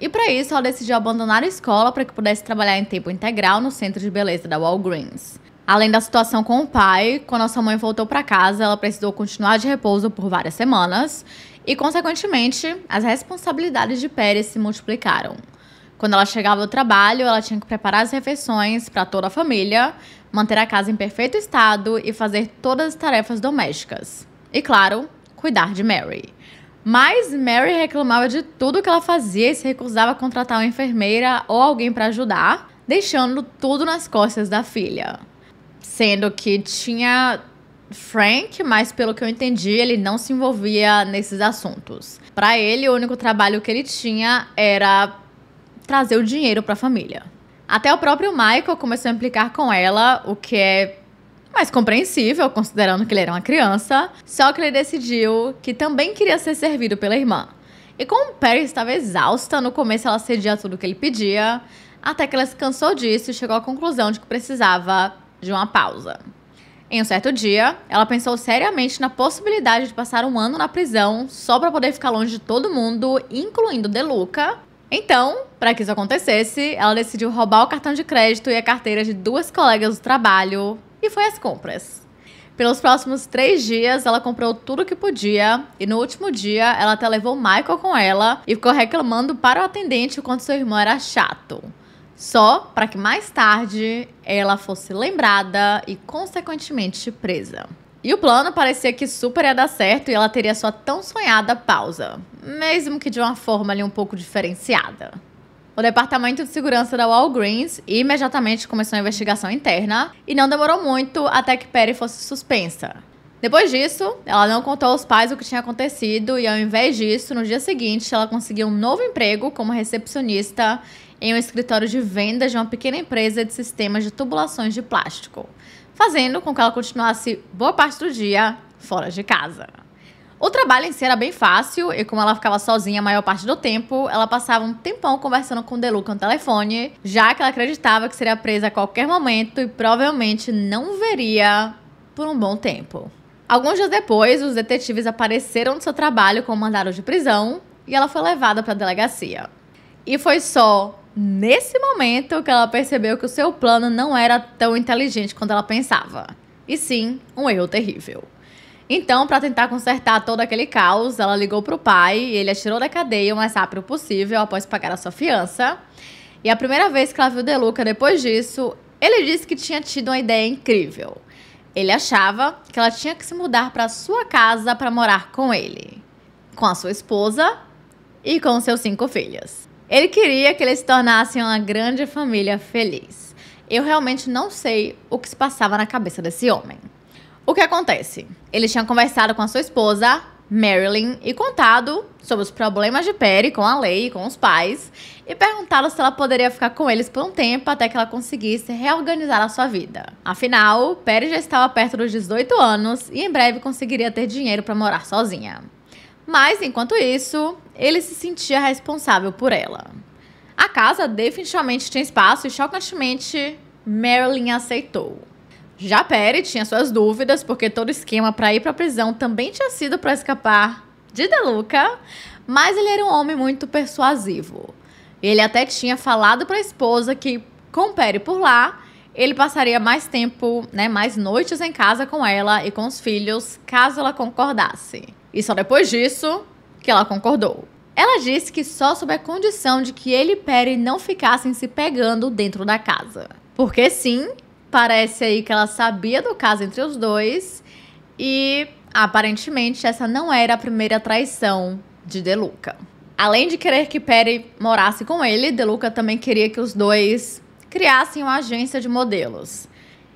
e para isso, ela decidiu abandonar a escola para que pudesse trabalhar em tempo integral no centro de beleza da Walgreens. Além da situação com o pai, quando a sua mãe voltou para casa, ela precisou continuar de repouso por várias semanas e, consequentemente, as responsabilidades de Pérez se multiplicaram. Quando ela chegava ao trabalho, ela tinha que preparar as refeições para toda a família, manter a casa em perfeito estado e fazer todas as tarefas domésticas. E claro, cuidar de Mary. Mas Mary reclamava de tudo que ela fazia e se recusava a contratar uma enfermeira ou alguém para ajudar, deixando tudo nas costas da filha. Sendo que tinha Frank, mas pelo que eu entendi, ele não se envolvia nesses assuntos. Para ele, o único trabalho que ele tinha era trazer o dinheiro para a família. Até o próprio Michael começou a implicar com ela, o que é mas compreensível, considerando que ele era uma criança, só que ele decidiu que também queria ser servido pela irmã. E como Perry estava exausta, no começo ela cedia tudo que ele pedia, até que ela se cansou disso e chegou à conclusão de que precisava de uma pausa. Em um certo dia, ela pensou seriamente na possibilidade de passar um ano na prisão só para poder ficar longe de todo mundo, incluindo Deluca. Então, para que isso acontecesse, ela decidiu roubar o cartão de crédito e a carteira de duas colegas do trabalho e foi às compras. Pelos próximos três dias, ela comprou tudo que podia e no último dia, ela até levou Michael com ela e ficou reclamando para o atendente o quanto seu irmão era chato. Só para que mais tarde ela fosse lembrada e, consequentemente, presa. E o plano parecia que super ia dar certo e ela teria sua tão sonhada pausa, mesmo que de uma forma ali um pouco diferenciada. O Departamento de Segurança da Walgreens imediatamente começou a investigação interna e não demorou muito até que Perry fosse suspensa. Depois disso, ela não contou aos pais o que tinha acontecido e, ao invés disso, no dia seguinte, ela conseguiu um novo emprego como recepcionista em um escritório de vendas de uma pequena empresa de sistemas de tubulações de plástico, fazendo com que ela continuasse boa parte do dia fora de casa. O trabalho em si era bem fácil e como ela ficava sozinha a maior parte do tempo, ela passava um tempão conversando com Deluca no telefone, já que ela acreditava que seria presa a qualquer momento e provavelmente não veria por um bom tempo. Alguns dias depois, os detetives apareceram no seu trabalho com mandados de prisão e ela foi levada para a delegacia. E foi só nesse momento que ela percebeu que o seu plano não era tão inteligente quanto ela pensava, e sim um erro terrível. Então, para tentar consertar todo aquele caos, ela ligou para o pai e ele a tirou da cadeia o mais rápido possível após pagar a sua fiança. E a primeira vez que ela viu De Luca depois disso, ele disse que tinha tido uma ideia incrível. Ele achava que ela tinha que se mudar para sua casa para morar com ele, com a sua esposa e com seus cinco filhos. Ele queria que eles se tornassem uma grande família feliz. Eu realmente não sei o que se passava na cabeça desse homem. O que acontece? Ele tinha conversado com a sua esposa, Marilyn, e contado sobre os problemas de Perry com a lei e com os pais, e perguntado se ela poderia ficar com eles por um tempo até que ela conseguisse reorganizar a sua vida. Afinal, Perry já estava perto dos 18 anos e em breve conseguiria ter dinheiro para morar sozinha. Mas enquanto isso, ele se sentia responsável por ela. A casa definitivamente tinha espaço e, chocantemente, Marilyn aceitou. Já Perry tinha suas dúvidas, porque todo esquema para ir para a prisão também tinha sido para escapar de Deluca, mas ele era um homem muito persuasivo. Ele até tinha falado para a esposa que com Perry por lá, ele passaria mais tempo, né, mais noites em casa com ela e com os filhos, caso ela concordasse. E só depois disso que ela concordou. Ela disse que só sob a condição de que ele e Perry não ficassem se pegando dentro da casa. Porque sim, Parece aí que ela sabia do caso entre os dois e aparentemente essa não era a primeira traição de Deluca. Além de querer que Perry morasse com ele, Deluca também queria que os dois criassem uma agência de modelos.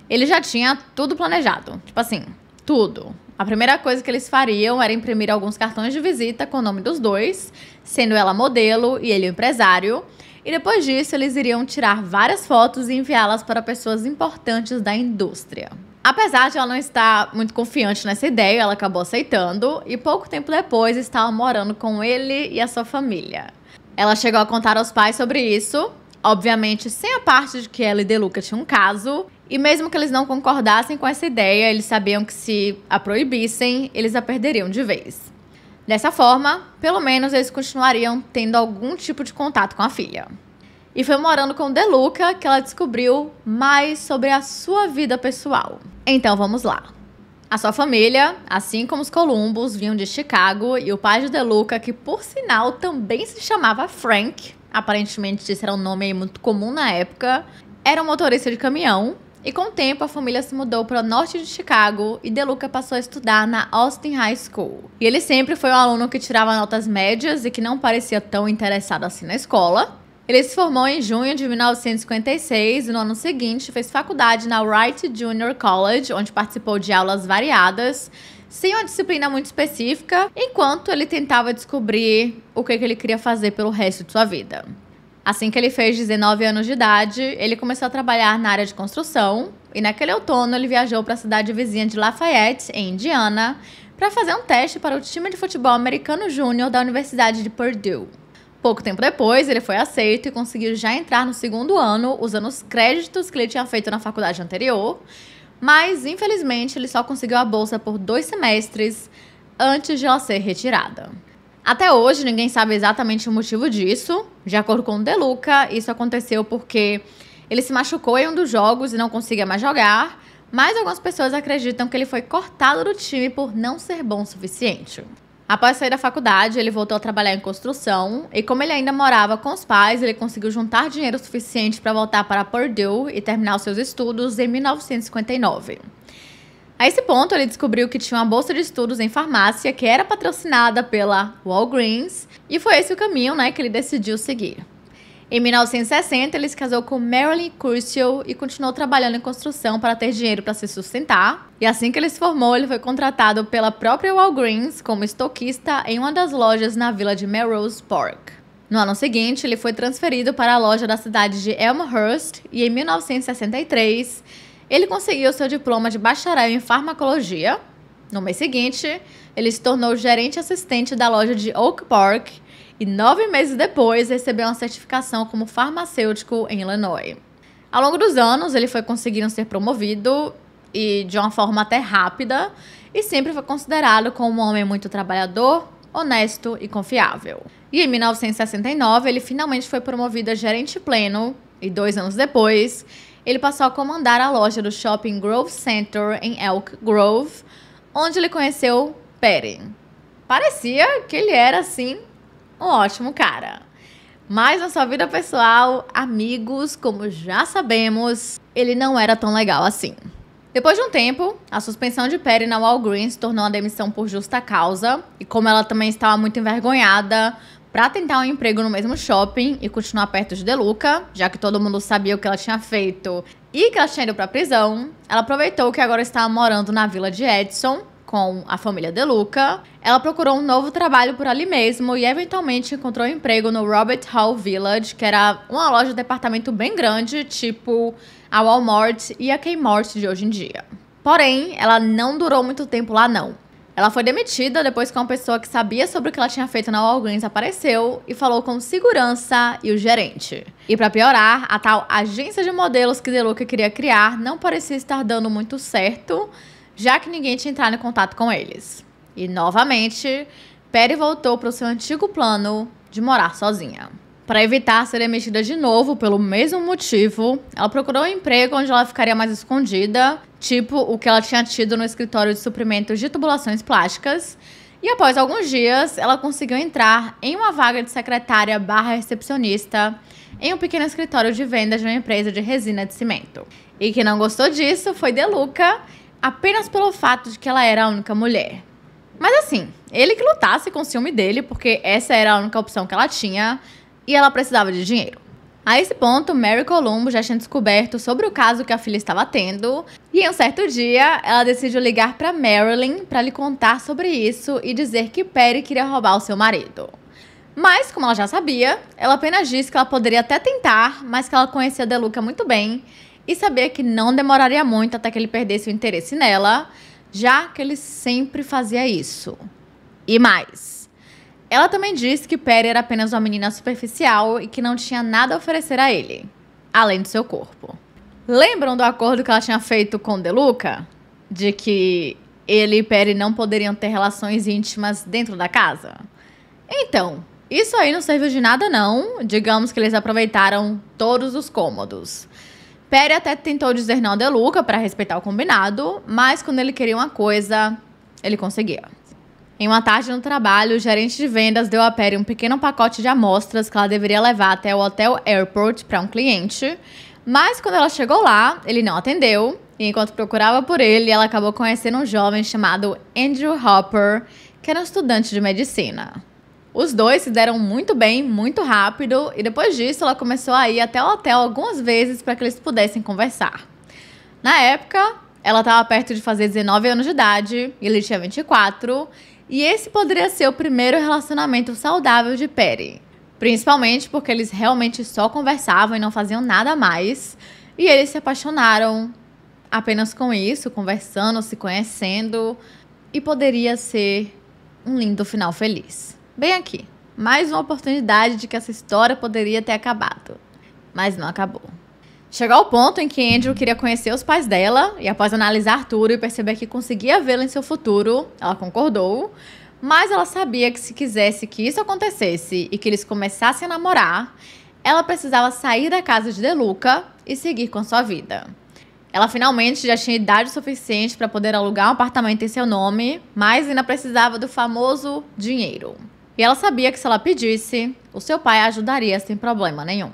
Ele já tinha tudo planejado, tipo assim, tudo. A primeira coisa que eles fariam era imprimir alguns cartões de visita com o nome dos dois, sendo ela modelo e ele empresário. E depois disso, eles iriam tirar várias fotos e enviá-las para pessoas importantes da indústria. Apesar de ela não estar muito confiante nessa ideia, ela acabou aceitando e pouco tempo depois estava morando com ele e a sua família. Ela chegou a contar aos pais sobre isso, obviamente sem a parte de que ela e Deluca tinham um caso, e mesmo que eles não concordassem com essa ideia, eles sabiam que se a proibissem, eles a perderiam de vez. Dessa forma, pelo menos eles continuariam tendo algum tipo de contato com a filha. E foi morando com Deluca que ela descobriu mais sobre a sua vida pessoal. Então vamos lá. A sua família, assim como os Columbus, vinham de Chicago e o pai de Deluca, que por sinal também se chamava Frank, aparentemente esse era um nome muito comum na época, era um motorista de caminhão e com o tempo, a família se mudou para o norte de Chicago e Deluca passou a estudar na Austin High School. E ele sempre foi um aluno que tirava notas médias e que não parecia tão interessado assim na escola. Ele se formou em junho de 1956 e no ano seguinte fez faculdade na Wright Junior College, onde participou de aulas variadas, sem uma disciplina muito específica, enquanto ele tentava descobrir o que, é que ele queria fazer pelo resto de sua vida. Assim que ele fez 19 anos de idade, ele começou a trabalhar na área de construção e naquele outono ele viajou para a cidade vizinha de Lafayette, em Indiana, para fazer um teste para o time de futebol americano júnior da Universidade de Purdue. Pouco tempo depois, ele foi aceito e conseguiu já entrar no segundo ano, usando os créditos que ele tinha feito na faculdade anterior, mas infelizmente ele só conseguiu a bolsa por dois semestres antes de ela ser retirada. Até hoje, ninguém sabe exatamente o motivo disso. De acordo com o Deluca, isso aconteceu porque ele se machucou em um dos jogos e não conseguia mais jogar. Mas algumas pessoas acreditam que ele foi cortado do time por não ser bom o suficiente. Após sair da faculdade, ele voltou a trabalhar em construção e, como ele ainda morava com os pais, ele conseguiu juntar dinheiro suficiente para voltar para Purdue e terminar os seus estudos em 1959. A esse ponto, ele descobriu que tinha uma bolsa de estudos em farmácia que era patrocinada pela Walgreens, e foi esse o caminho né, que ele decidiu seguir. Em 1960, ele se casou com Marilyn Crucial e continuou trabalhando em construção para ter dinheiro para se sustentar. E assim que ele se formou, ele foi contratado pela própria Walgreens como estoquista em uma das lojas na vila de Melrose Park. No ano seguinte, ele foi transferido para a loja da cidade de Elmhurst e em 1963 ele conseguiu seu diploma de bacharel em farmacologia. No mês seguinte, ele se tornou gerente assistente da loja de Oak Park e nove meses depois recebeu uma certificação como farmacêutico em Illinois. Ao longo dos anos, ele foi conseguindo ser promovido e de uma forma até rápida, e sempre foi considerado como um homem muito trabalhador, honesto e confiável. E em 1969, ele finalmente foi promovido a gerente pleno, e dois anos depois, ele passou a comandar a loja do shopping Grove Center em Elk Grove, onde ele conheceu Perry. Parecia que ele era, assim, um ótimo cara. Mas na sua vida pessoal, amigos, como já sabemos, ele não era tão legal assim. Depois de um tempo, a suspensão de Perry na Walgreens tornou a demissão por justa causa, e como ela também estava muito envergonhada, para tentar um emprego no mesmo shopping e continuar perto de Deluca, já que todo mundo sabia o que ela tinha feito e que ela tinha ido para prisão. Ela aproveitou que agora estava morando na vila de Edson com a família Deluca. Ela procurou um novo trabalho por ali mesmo e eventualmente encontrou um emprego no Robert Hall Village, que era uma loja de departamento bem grande, tipo a Walmart e a Kmart de hoje em dia. Porém, ela não durou muito tempo lá não. Ela foi demitida depois que uma pessoa que sabia sobre o que ela tinha feito na Walgreens apareceu e falou com segurança e o gerente. E para piorar, a tal agência de modelos que Deluca queria criar não parecia estar dando muito certo, já que ninguém tinha entrado em contato com eles. E novamente, Perry voltou para o seu antigo plano de morar sozinha. Para evitar ser emitida de novo pelo mesmo motivo, ela procurou um emprego onde ela ficaria mais escondida, tipo o que ela tinha tido no escritório de suprimentos de tubulações plásticas. E após alguns dias, ela conseguiu entrar em uma vaga de secretária barra recepcionista em um pequeno escritório de vendas de uma empresa de resina de cimento. E quem não gostou disso foi Deluca, apenas pelo fato de que ela era a única mulher. Mas assim, ele que lutasse com o ciúme dele, porque essa era a única opção que ela tinha, e ela precisava de dinheiro. A esse ponto, Mary Columbo já tinha descoberto sobre o caso que a filha estava tendo, e em um certo dia, ela decidiu ligar para Marilyn para lhe contar sobre isso e dizer que Perry queria roubar o seu marido. Mas, como ela já sabia, ela apenas disse que ela poderia até tentar, mas que ela conhecia Deluca muito bem e sabia que não demoraria muito até que ele perdesse o interesse nela, já que ele sempre fazia isso. E mais. Ela também disse que Perry era apenas uma menina superficial e que não tinha nada a oferecer a ele, além do seu corpo. Lembram do acordo que ela tinha feito com Deluca? De que ele e Perry não poderiam ter relações íntimas dentro da casa? Então, isso aí não serviu de nada, não. Digamos que eles aproveitaram todos os cômodos. Perry até tentou dizer não a Deluca para respeitar o combinado, mas quando ele queria uma coisa, ele conseguia. Em uma tarde no trabalho, o gerente de vendas deu a Perry um pequeno pacote de amostras que ela deveria levar até o hotel Airport para um cliente. Mas quando ela chegou lá, ele não atendeu. E enquanto procurava por ele, ela acabou conhecendo um jovem chamado Andrew Hopper, que era um estudante de medicina. Os dois se deram muito bem, muito rápido, e depois disso ela começou a ir até o hotel algumas vezes para que eles pudessem conversar. Na época, ela estava perto de fazer 19 anos de idade, ele tinha 24, e esse poderia ser o primeiro relacionamento saudável de Perry. Principalmente porque eles realmente só conversavam e não faziam nada mais. E eles se apaixonaram apenas com isso, conversando, se conhecendo. E poderia ser um lindo final feliz. Bem aqui. Mais uma oportunidade de que essa história poderia ter acabado. Mas não acabou. Chegou ao ponto em que Andrew queria conhecer os pais dela e, após analisar tudo e perceber que conseguia vê-la em seu futuro, ela concordou. Mas ela sabia que se quisesse que isso acontecesse e que eles começassem a namorar, ela precisava sair da casa de Deluca e seguir com sua vida. Ela finalmente já tinha idade suficiente para poder alugar um apartamento em seu nome, mas ainda precisava do famoso dinheiro. E ela sabia que se ela pedisse, o seu pai ajudaria sem problema nenhum.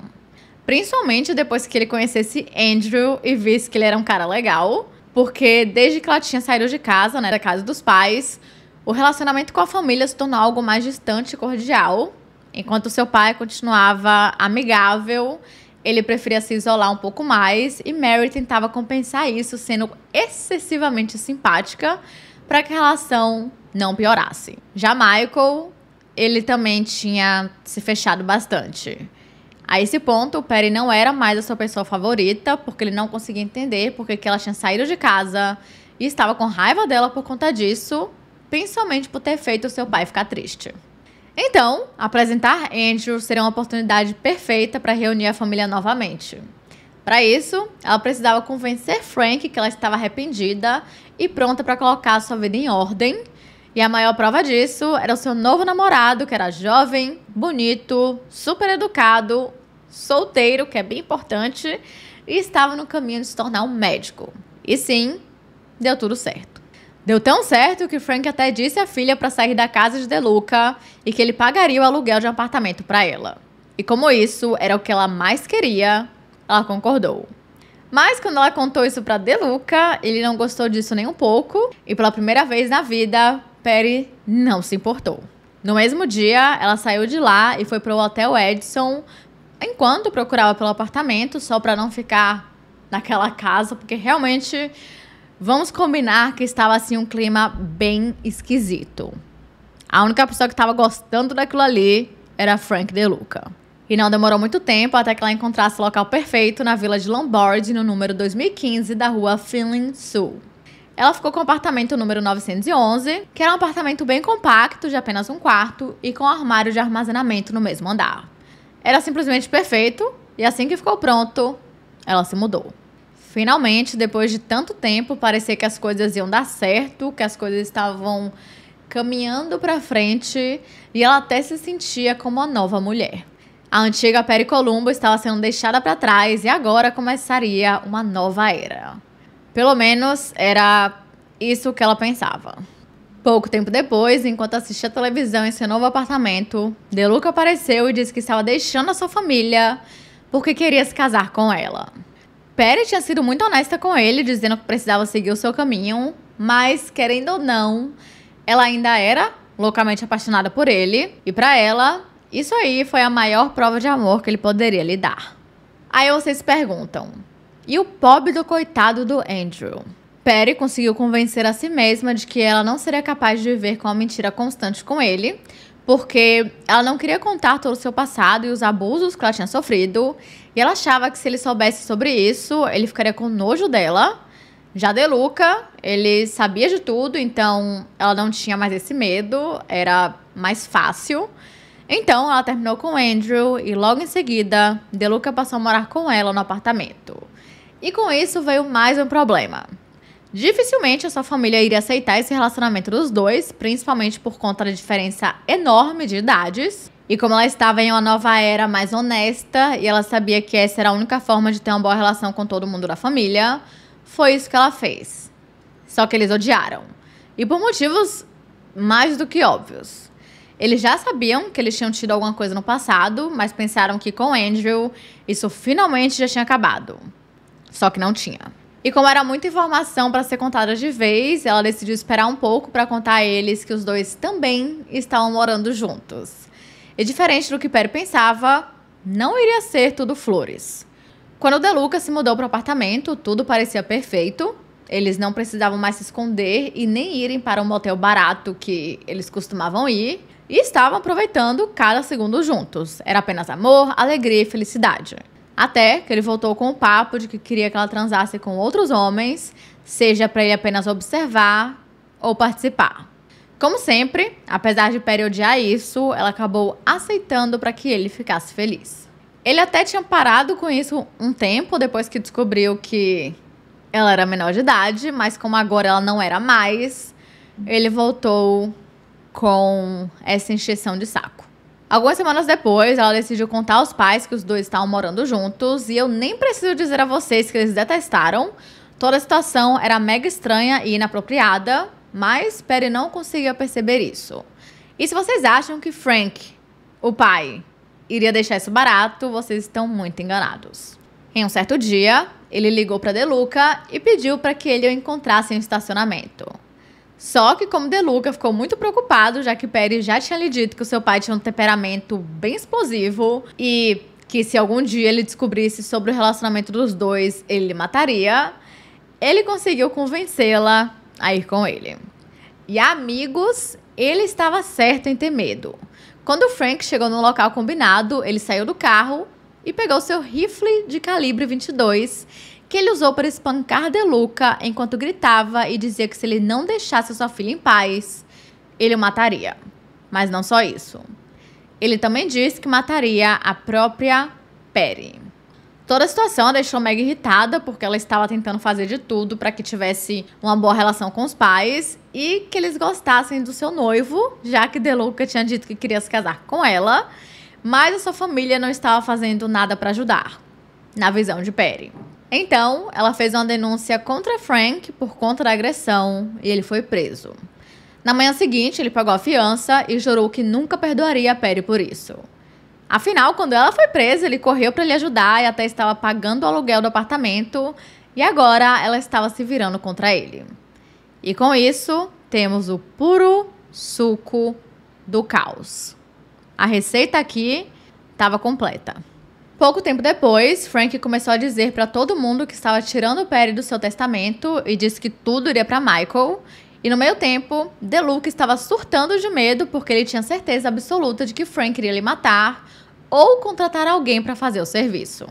Principalmente depois que ele conhecesse Andrew e visse que ele era um cara legal. Porque desde que ela tinha saído de casa, né, da casa dos pais, o relacionamento com a família se tornou algo mais distante e cordial. Enquanto seu pai continuava amigável, ele preferia se isolar um pouco mais e Mary tentava compensar isso sendo excessivamente simpática para que a relação não piorasse. Já Michael, ele também tinha se fechado bastante. A esse ponto, o Perry não era mais a sua pessoa favorita, porque ele não conseguia entender porque que ela tinha saído de casa e estava com raiva dela por conta disso, principalmente por ter feito seu pai ficar triste. Então, apresentar Andrew seria uma oportunidade perfeita para reunir a família novamente. Para isso, ela precisava convencer Frank que ela estava arrependida e pronta para colocar sua vida em ordem. E a maior prova disso era o seu novo namorado, que era jovem, bonito, super educado, solteiro, que é bem importante, e estava no caminho de se tornar um médico. E sim, deu tudo certo. Deu tão certo que Frank até disse à filha para sair da casa de Deluca e que ele pagaria o aluguel de um apartamento para ela. E como isso era o que ela mais queria, ela concordou. Mas quando ela contou isso para Deluca, ele não gostou disso nem um pouco e pela primeira vez na vida, Perry não se importou. No mesmo dia, ela saiu de lá e foi para o Hotel Edison enquanto procurava pelo apartamento, só para não ficar naquela casa, porque realmente vamos combinar que estava assim um clima bem esquisito. A única pessoa que estava gostando daquilo ali era Frank DeLuca. E não demorou muito tempo até que ela encontrasse o local perfeito na vila de Lombard, no número 2015 da rua Finlin Sul. Ela ficou com o apartamento número 911, que era um apartamento bem compacto, de apenas um quarto, e com armário de armazenamento no mesmo andar. Era simplesmente perfeito e assim que ficou pronto, ela se mudou. Finalmente, depois de tanto tempo, parecia que as coisas iam dar certo, que as coisas estavam caminhando para frente e ela até se sentia como uma nova mulher. A antiga Peri Columbo estava sendo deixada para trás e agora começaria uma nova era. Pelo menos era isso que ela pensava. Pouco tempo depois, enquanto assistia televisão em seu novo apartamento, Deluca apareceu e disse que estava deixando a sua família porque queria se casar com ela. Perry tinha sido muito honesta com ele, dizendo que precisava seguir o seu caminho, mas querendo ou não, ela ainda era loucamente apaixonada por ele, e para ela, isso aí foi a maior prova de amor que ele poderia lhe dar. Aí vocês perguntam: e o pobre do coitado do Andrew? Perry conseguiu convencer a si mesma de que ela não seria capaz de viver com a mentira constante com ele, porque ela não queria contar todo o seu passado e os abusos que ela tinha sofrido, e ela achava que se ele soubesse sobre isso, ele ficaria com nojo dela. Já de Luca, ele sabia de tudo, então ela não tinha mais esse medo, era mais fácil. Então ela terminou com Andrew e logo em seguida, De Luca passou a morar com ela no apartamento. E com isso veio mais um problema. Dificilmente a sua família iria aceitar esse relacionamento dos dois, principalmente por conta da diferença enorme de idades. E como ela estava em uma nova era mais honesta e ela sabia que essa era a única forma de ter uma boa relação com todo mundo da família, foi isso que ela fez. Só que eles odiaram. E por motivos mais do que óbvios. Eles já sabiam que eles tinham tido alguma coisa no passado, mas pensaram que com Andrew isso finalmente já tinha acabado. Só que não tinha. E como era muita informação para ser contada de vez, ela decidiu esperar um pouco para contar a eles que os dois também estavam morando juntos. E diferente do que Perry pensava, não iria ser tudo flores. Quando o Deluca se mudou para o apartamento, tudo parecia perfeito. Eles não precisavam mais se esconder e nem irem para um motel barato que eles costumavam ir. E estavam aproveitando cada segundo juntos. Era apenas amor, alegria e felicidade. Até que ele voltou com o papo de que queria que ela transasse com outros homens, seja para ele apenas observar ou participar. Como sempre, apesar de Perry odiar isso, ela acabou aceitando para que ele ficasse feliz. Ele até tinha parado com isso um tempo depois que descobriu que ela era menor de idade, mas como agora ela não era mais, ele voltou com essa encheção de saco. Algumas semanas depois, ela decidiu contar aos pais que os dois estavam morando juntos, e eu nem preciso dizer a vocês que eles detestaram. Toda a situação era mega estranha e inapropriada, mas Perry não conseguia perceber isso. E se vocês acham que Frank, o pai, iria deixar isso barato, vocês estão muito enganados. Em um certo dia, ele ligou para Deluca e pediu para que ele o encontrasse em um estacionamento. Só que, como Deluca ficou muito preocupado, já que Perry já tinha lhe dito que o seu pai tinha um temperamento bem explosivo e que se algum dia ele descobrisse sobre o relacionamento dos dois, ele lhe mataria, ele conseguiu convencê-la a ir com ele. E amigos, ele estava certo em ter medo. Quando Frank chegou no local combinado, ele saiu do carro e pegou seu rifle de calibre 22 que ele usou para espancar De Luca enquanto gritava e dizia que se ele não deixasse sua filha em paz, ele o mataria. Mas não só isso. Ele também disse que mataria a própria Perry. Toda a situação a deixou Meg irritada porque ela estava tentando fazer de tudo para que tivesse uma boa relação com os pais e que eles gostassem do seu noivo, já que De Luca tinha dito que queria se casar com ela, mas a sua família não estava fazendo nada para ajudar, na visão de Perry. Então, ela fez uma denúncia contra Frank por conta da agressão e ele foi preso. Na manhã seguinte, ele pagou a fiança e jurou que nunca perdoaria a Perry por isso. Afinal, quando ela foi presa, ele correu para lhe ajudar e até estava pagando o aluguel do apartamento, e agora ela estava se virando contra ele. E com isso, temos o puro suco do caos. A receita aqui estava completa. Pouco tempo depois, Frank começou a dizer para todo mundo que estava tirando o Perry do seu testamento e disse que tudo iria para Michael. E no meio tempo, DeLuca estava surtando de medo porque ele tinha certeza absoluta de que Frank iria lhe matar ou contratar alguém para fazer o serviço.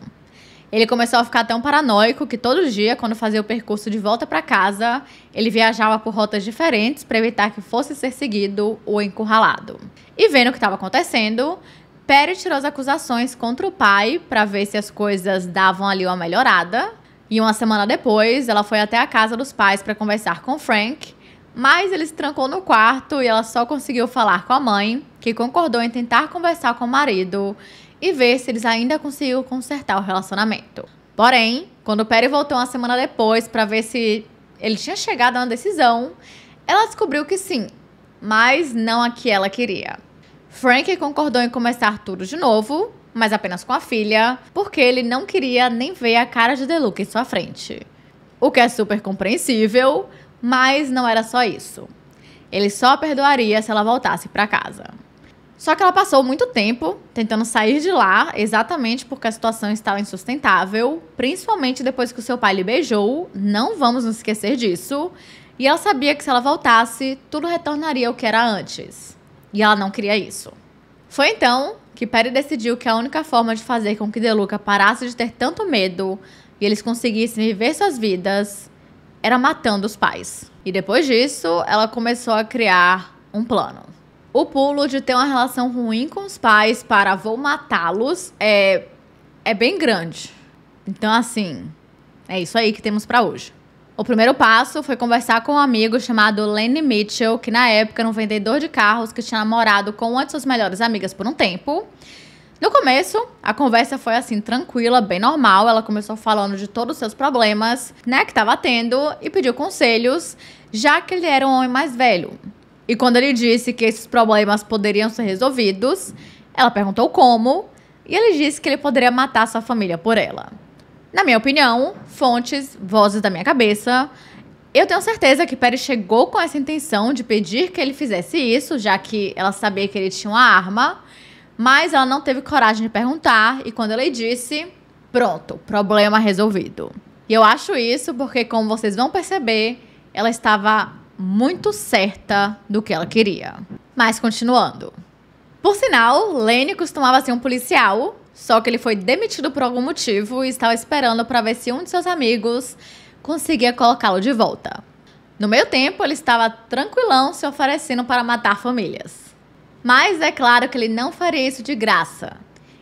Ele começou a ficar tão paranoico que todo dia, quando fazia o percurso de volta para casa, ele viajava por rotas diferentes para evitar que fosse ser seguido ou encurralado. E vendo o que estava acontecendo, Perry tirou as acusações contra o pai para ver se as coisas davam ali uma melhorada. E uma semana depois, ela foi até a casa dos pais para conversar com Frank, mas ele se trancou no quarto e ela só conseguiu falar com a mãe, que concordou em tentar conversar com o marido e ver se eles ainda conseguiam consertar o relacionamento. Porém, quando Perry voltou uma semana depois para ver se ele tinha chegado a uma decisão, ela descobriu que sim, mas não a que ela queria. Frank concordou em começar tudo de novo, mas apenas com a filha, porque ele não queria nem ver a cara de Deluca em sua frente. O que é super compreensível, mas não era só isso. Ele só perdoaria se ela voltasse para casa. Só que ela passou muito tempo tentando sair de lá, exatamente porque a situação estava insustentável, principalmente depois que o seu pai lhe beijou, não vamos nos esquecer disso, e ela sabia que se ela voltasse, tudo retornaria ao que era antes. E ela não queria isso. Foi então que Perry decidiu que a única forma de fazer com que Deluca parasse de ter tanto medo e eles conseguissem viver suas vidas era matando os pais. E depois disso, ela começou a criar um plano. O pulo de ter uma relação ruim com os pais para vou matá-los é, é bem grande. Então, assim, é isso aí que temos para hoje. O primeiro passo foi conversar com um amigo chamado Lenny Mitchell, que na época era um vendedor de carros que tinha namorado com uma de suas melhores amigas por um tempo. No começo, a conversa foi assim, tranquila, bem normal. Ela começou falando de todos os seus problemas, né, que estava tendo, e pediu conselhos, já que ele era um homem mais velho. E quando ele disse que esses problemas poderiam ser resolvidos, ela perguntou como, e ele disse que ele poderia matar sua família por ela na minha opinião, fontes, vozes da minha cabeça. Eu tenho certeza que Perry chegou com essa intenção de pedir que ele fizesse isso, já que ela sabia que ele tinha uma arma, mas ela não teve coragem de perguntar, e quando ele disse, pronto, problema resolvido. E eu acho isso porque, como vocês vão perceber, ela estava muito certa do que ela queria. Mas continuando. Por sinal, Lenny costumava ser um policial só que ele foi demitido por algum motivo e estava esperando para ver se um de seus amigos conseguia colocá-lo de volta. No meio tempo, ele estava tranquilão se oferecendo para matar famílias. Mas é claro que ele não faria isso de graça.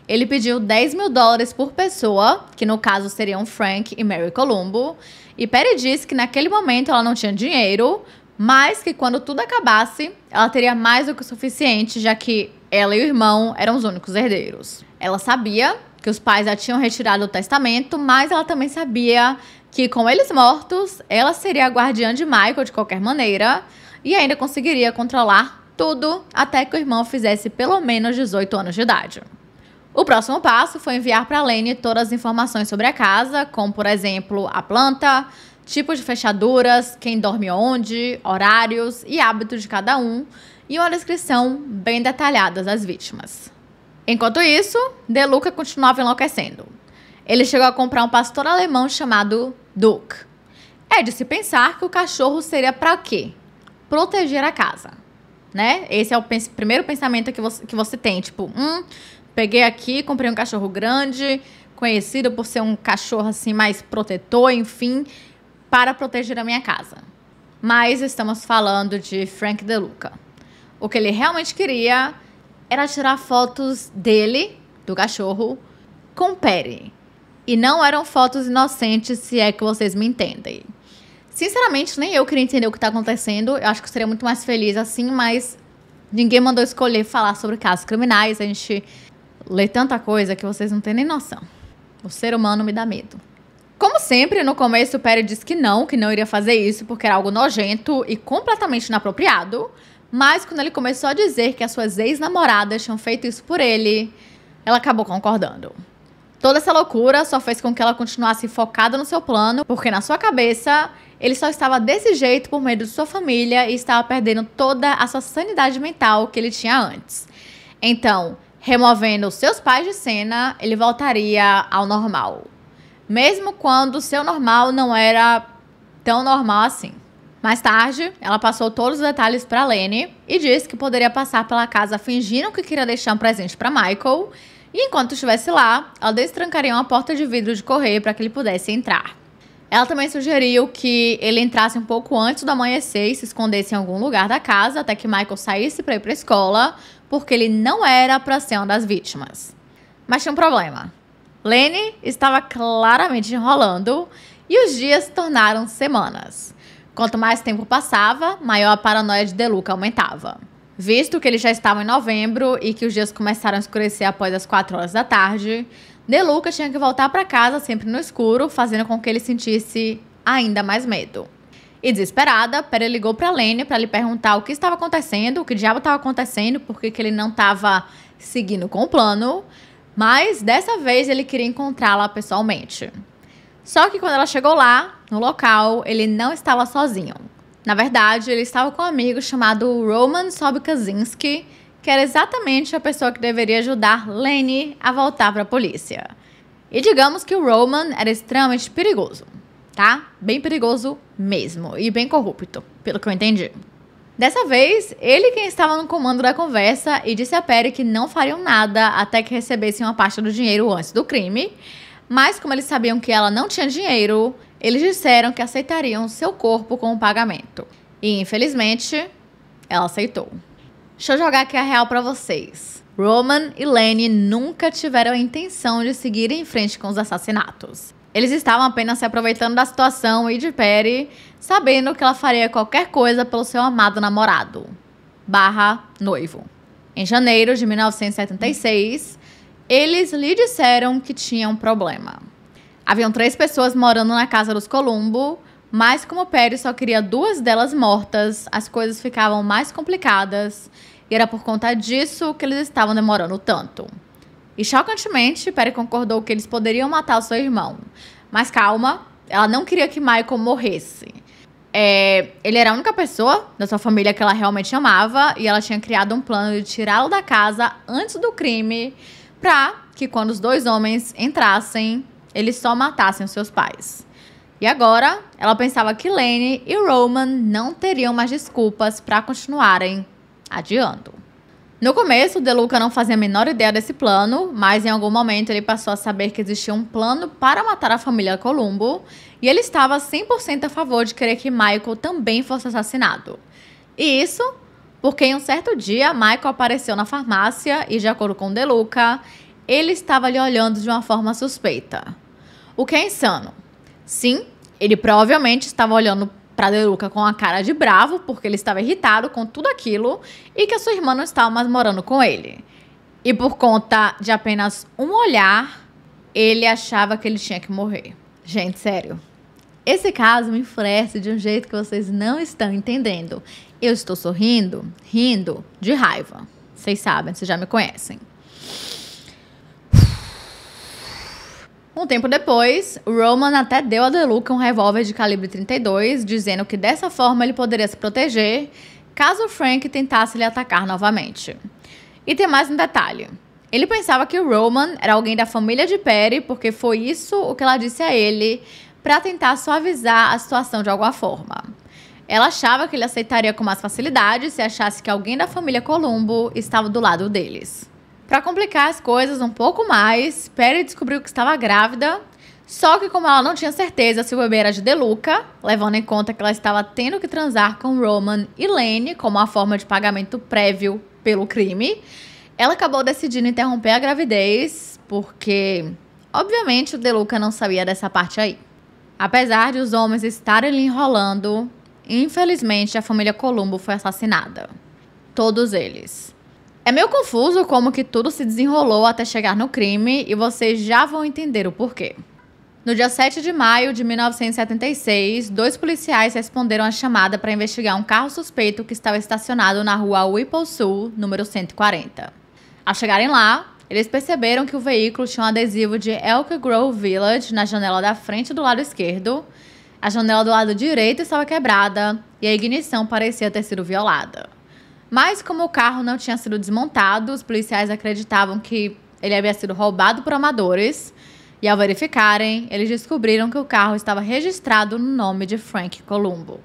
Ele pediu 10 mil dólares por pessoa, que no caso seriam Frank e Mary Columbo, e Perry disse que naquele momento ela não tinha dinheiro, mas que quando tudo acabasse, ela teria mais do que o suficiente, já que ela e o irmão eram os únicos herdeiros. Ela sabia que os pais já tinham retirado o testamento, mas ela também sabia que com eles mortos, ela seria a guardiã de Michael de qualquer maneira e ainda conseguiria controlar tudo até que o irmão fizesse pelo menos 18 anos de idade. O próximo passo foi enviar para Lene todas as informações sobre a casa, como por exemplo a planta, tipos de fechaduras, quem dorme onde, horários e hábitos de cada um, e uma descrição bem detalhada das vítimas. Enquanto isso, De Luca continuava enlouquecendo. Ele chegou a comprar um pastor alemão chamado Duke. É de se pensar que o cachorro seria para quê? Proteger a casa, né? Esse é o pens primeiro pensamento que você, que você tem, tipo, hum, peguei aqui, comprei um cachorro grande, conhecido por ser um cachorro assim mais protetor, enfim, para proteger a minha casa. Mas estamos falando de Frank De Luca. O que ele realmente queria era tirar fotos dele, do cachorro, com Perry. E não eram fotos inocentes, se é que vocês me entendem. Sinceramente, nem eu queria entender o que tá acontecendo. Eu acho que seria muito mais feliz assim, mas ninguém mandou escolher falar sobre casos criminais. A gente lê tanta coisa que vocês não têm nem noção. O ser humano me dá medo. Como sempre, no começo o Perry disse que não, que não iria fazer isso porque era algo nojento e completamente inapropriado. Mas quando ele começou a dizer que as suas ex-namoradas tinham feito isso por ele, ela acabou concordando. Toda essa loucura só fez com que ela continuasse focada no seu plano, porque na sua cabeça ele só estava desse jeito por medo de sua família e estava perdendo toda a sua sanidade mental que ele tinha antes. Então, removendo seus pais de cena, ele voltaria ao normal. Mesmo quando seu normal não era tão normal assim. Mais tarde, ela passou todos os detalhes para Lenny e disse que poderia passar pela casa fingindo que queria deixar um presente para Michael. E enquanto estivesse lá, ela destrancaria uma porta de vidro de correio para que ele pudesse entrar. Ela também sugeriu que ele entrasse um pouco antes do amanhecer e se escondesse em algum lugar da casa até que Michael saísse para ir para a escola, porque ele não era para ser uma das vítimas. Mas tinha um problema. Lenny estava claramente enrolando e os dias se tornaram semanas. Quanto mais tempo passava, maior a paranoia de Deluca aumentava. Visto que eles já estavam em novembro e que os dias começaram a escurecer após as 4 horas da tarde, Deluca tinha que voltar para casa sempre no escuro, fazendo com que ele sentisse ainda mais medo. E desesperada, Pera ligou para Lene para lhe perguntar o que estava acontecendo, o que diabo estava acontecendo, por que ele não estava seguindo com o plano, mas dessa vez ele queria encontrá-la pessoalmente. Só que quando ela chegou lá, no local, ele não estava sozinho. Na verdade, ele estava com um amigo chamado Roman Sobkazinski, que era exatamente a pessoa que deveria ajudar Lenny a voltar para a polícia. E digamos que o Roman era extremamente perigoso, tá? Bem perigoso mesmo e bem corrupto, pelo que eu entendi. Dessa vez, ele quem estava no comando da conversa e disse a Perry que não fariam nada até que recebessem uma parte do dinheiro antes do crime, mas como eles sabiam que ela não tinha dinheiro, eles disseram que aceitariam seu corpo com o pagamento. E infelizmente, ela aceitou. Deixa eu jogar aqui a real para vocês. Roman e Lenny nunca tiveram a intenção de seguir em frente com os assassinatos. Eles estavam apenas se aproveitando da situação e de Perry, sabendo que ela faria qualquer coisa pelo seu amado namorado. Barra noivo. Em janeiro de 1976, eles lhe disseram que tinha um problema. Haviam três pessoas morando na casa dos Columbo, mas como Perry só queria duas delas mortas, as coisas ficavam mais complicadas e era por conta disso que eles estavam demorando tanto. E chocantemente, Perry concordou que eles poderiam matar o seu irmão. Mas calma, ela não queria que Michael morresse. É, ele era a única pessoa da sua família que ela realmente amava e ela tinha criado um plano de tirá-lo da casa antes do crime para que quando os dois homens entrassem, eles só matassem os seus pais. E agora, ela pensava que Lane e Roman não teriam mais desculpas para continuarem adiando. No começo, Deluca não fazia a menor ideia desse plano, mas em algum momento ele passou a saber que existia um plano para matar a família Columbo, e ele estava 100% a favor de querer que Michael também fosse assassinado. E isso porque em um certo dia, Michael apareceu na farmácia e, de acordo com Deluca, ele estava lhe olhando de uma forma suspeita. O que é insano. Sim, ele provavelmente estava olhando para Deluca com a cara de bravo, porque ele estava irritado com tudo aquilo e que a sua irmã não estava mais morando com ele. E por conta de apenas um olhar, ele achava que ele tinha que morrer. Gente, sério. Esse caso me enfurece de um jeito que vocês não estão entendendo. Eu estou sorrindo, rindo de raiva. Vocês sabem, vocês já me conhecem. Um tempo depois, Roman até deu a DeLuca um revólver de calibre 32, dizendo que dessa forma ele poderia se proteger caso Frank tentasse lhe atacar novamente. E tem mais um detalhe. Ele pensava que Roman era alguém da família de Perry, porque foi isso o que ela disse a ele para tentar suavizar a situação de alguma forma. Ela achava que ele aceitaria com mais facilidade se achasse que alguém da família Columbo estava do lado deles. Para complicar as coisas um pouco mais, Perry descobriu que estava grávida, só que como ela não tinha certeza se o bebê era de Deluca, levando em conta que ela estava tendo que transar com Roman e Lane como uma forma de pagamento prévio pelo crime, ela acabou decidindo interromper a gravidez, porque obviamente o Deluca não sabia dessa parte aí. Apesar de os homens estarem lhe enrolando, Infelizmente, a família Colombo foi assassinada. Todos eles. É meio confuso como que tudo se desenrolou até chegar no crime e vocês já vão entender o porquê. No dia 7 de maio de 1976, dois policiais responderam a chamada para investigar um carro suspeito que estava estacionado na rua Whipple Sul, número 140. Ao chegarem lá, eles perceberam que o veículo tinha um adesivo de Elk Grove Village na janela da frente do lado esquerdo a janela do lado direito estava quebrada e a ignição parecia ter sido violada. Mas como o carro não tinha sido desmontado, os policiais acreditavam que ele havia sido roubado por amadores. E ao verificarem, eles descobriram que o carro estava registrado no nome de Frank Columbo.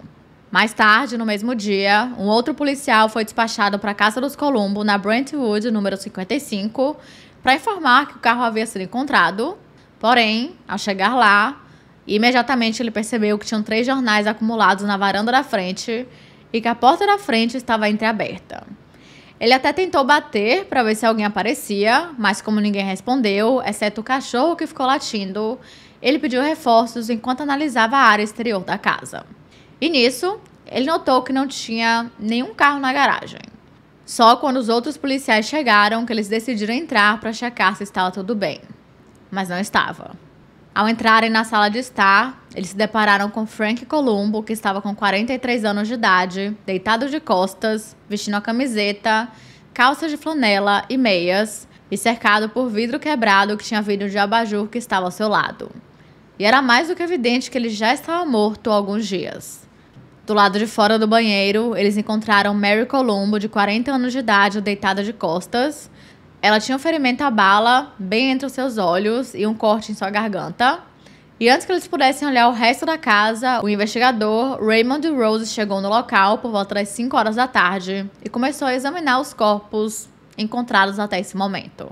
Mais tarde, no mesmo dia, um outro policial foi despachado para a casa dos Columbo, na Brentwood, número 55, para informar que o carro havia sido encontrado. Porém, ao chegar lá, e imediatamente ele percebeu que tinham três jornais acumulados na varanda da frente e que a porta da frente estava entreaberta. Ele até tentou bater para ver se alguém aparecia, mas como ninguém respondeu, exceto o cachorro que ficou latindo, ele pediu reforços enquanto analisava a área exterior da casa. E nisso, ele notou que não tinha nenhum carro na garagem. Só quando os outros policiais chegaram que eles decidiram entrar para checar se estava tudo bem. Mas não estava. Ao entrarem na sala de estar, eles se depararam com Frank Columbo, que estava com 43 anos de idade, deitado de costas, vestindo a camiseta, calças de flanela e meias, e cercado por vidro quebrado que tinha vindo de abajur que estava ao seu lado. E era mais do que evidente que ele já estava morto há alguns dias. Do lado de fora do banheiro, eles encontraram Mary Columbo, de 40 anos de idade, deitada de costas, ela tinha um ferimento à bala bem entre os seus olhos e um corte em sua garganta. E antes que eles pudessem olhar o resto da casa, o investigador Raymond Rose chegou no local por volta das 5 horas da tarde e começou a examinar os corpos encontrados até esse momento.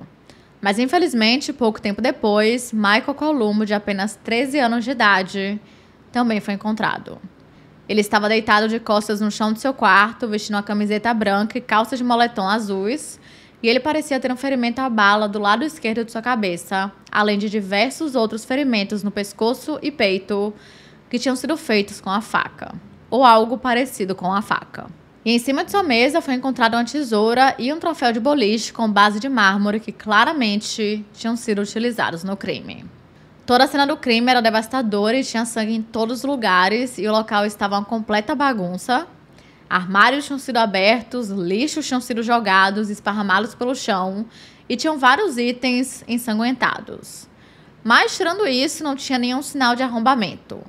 Mas infelizmente, pouco tempo depois, Michael Columbo, de apenas 13 anos de idade, também foi encontrado. Ele estava deitado de costas no chão do seu quarto, vestindo uma camiseta branca e calças de moletom azuis, e ele parecia ter um ferimento à bala do lado esquerdo de sua cabeça, além de diversos outros ferimentos no pescoço e peito que tinham sido feitos com a faca, ou algo parecido com a faca. E em cima de sua mesa foi encontrada uma tesoura e um troféu de boliche com base de mármore que claramente tinham sido utilizados no crime. Toda a cena do crime era devastadora e tinha sangue em todos os lugares, e o local estava uma completa bagunça, Armários tinham sido abertos, lixos tinham sido jogados, esparramados pelo chão e tinham vários itens ensanguentados. Mas, tirando isso, não tinha nenhum sinal de arrombamento.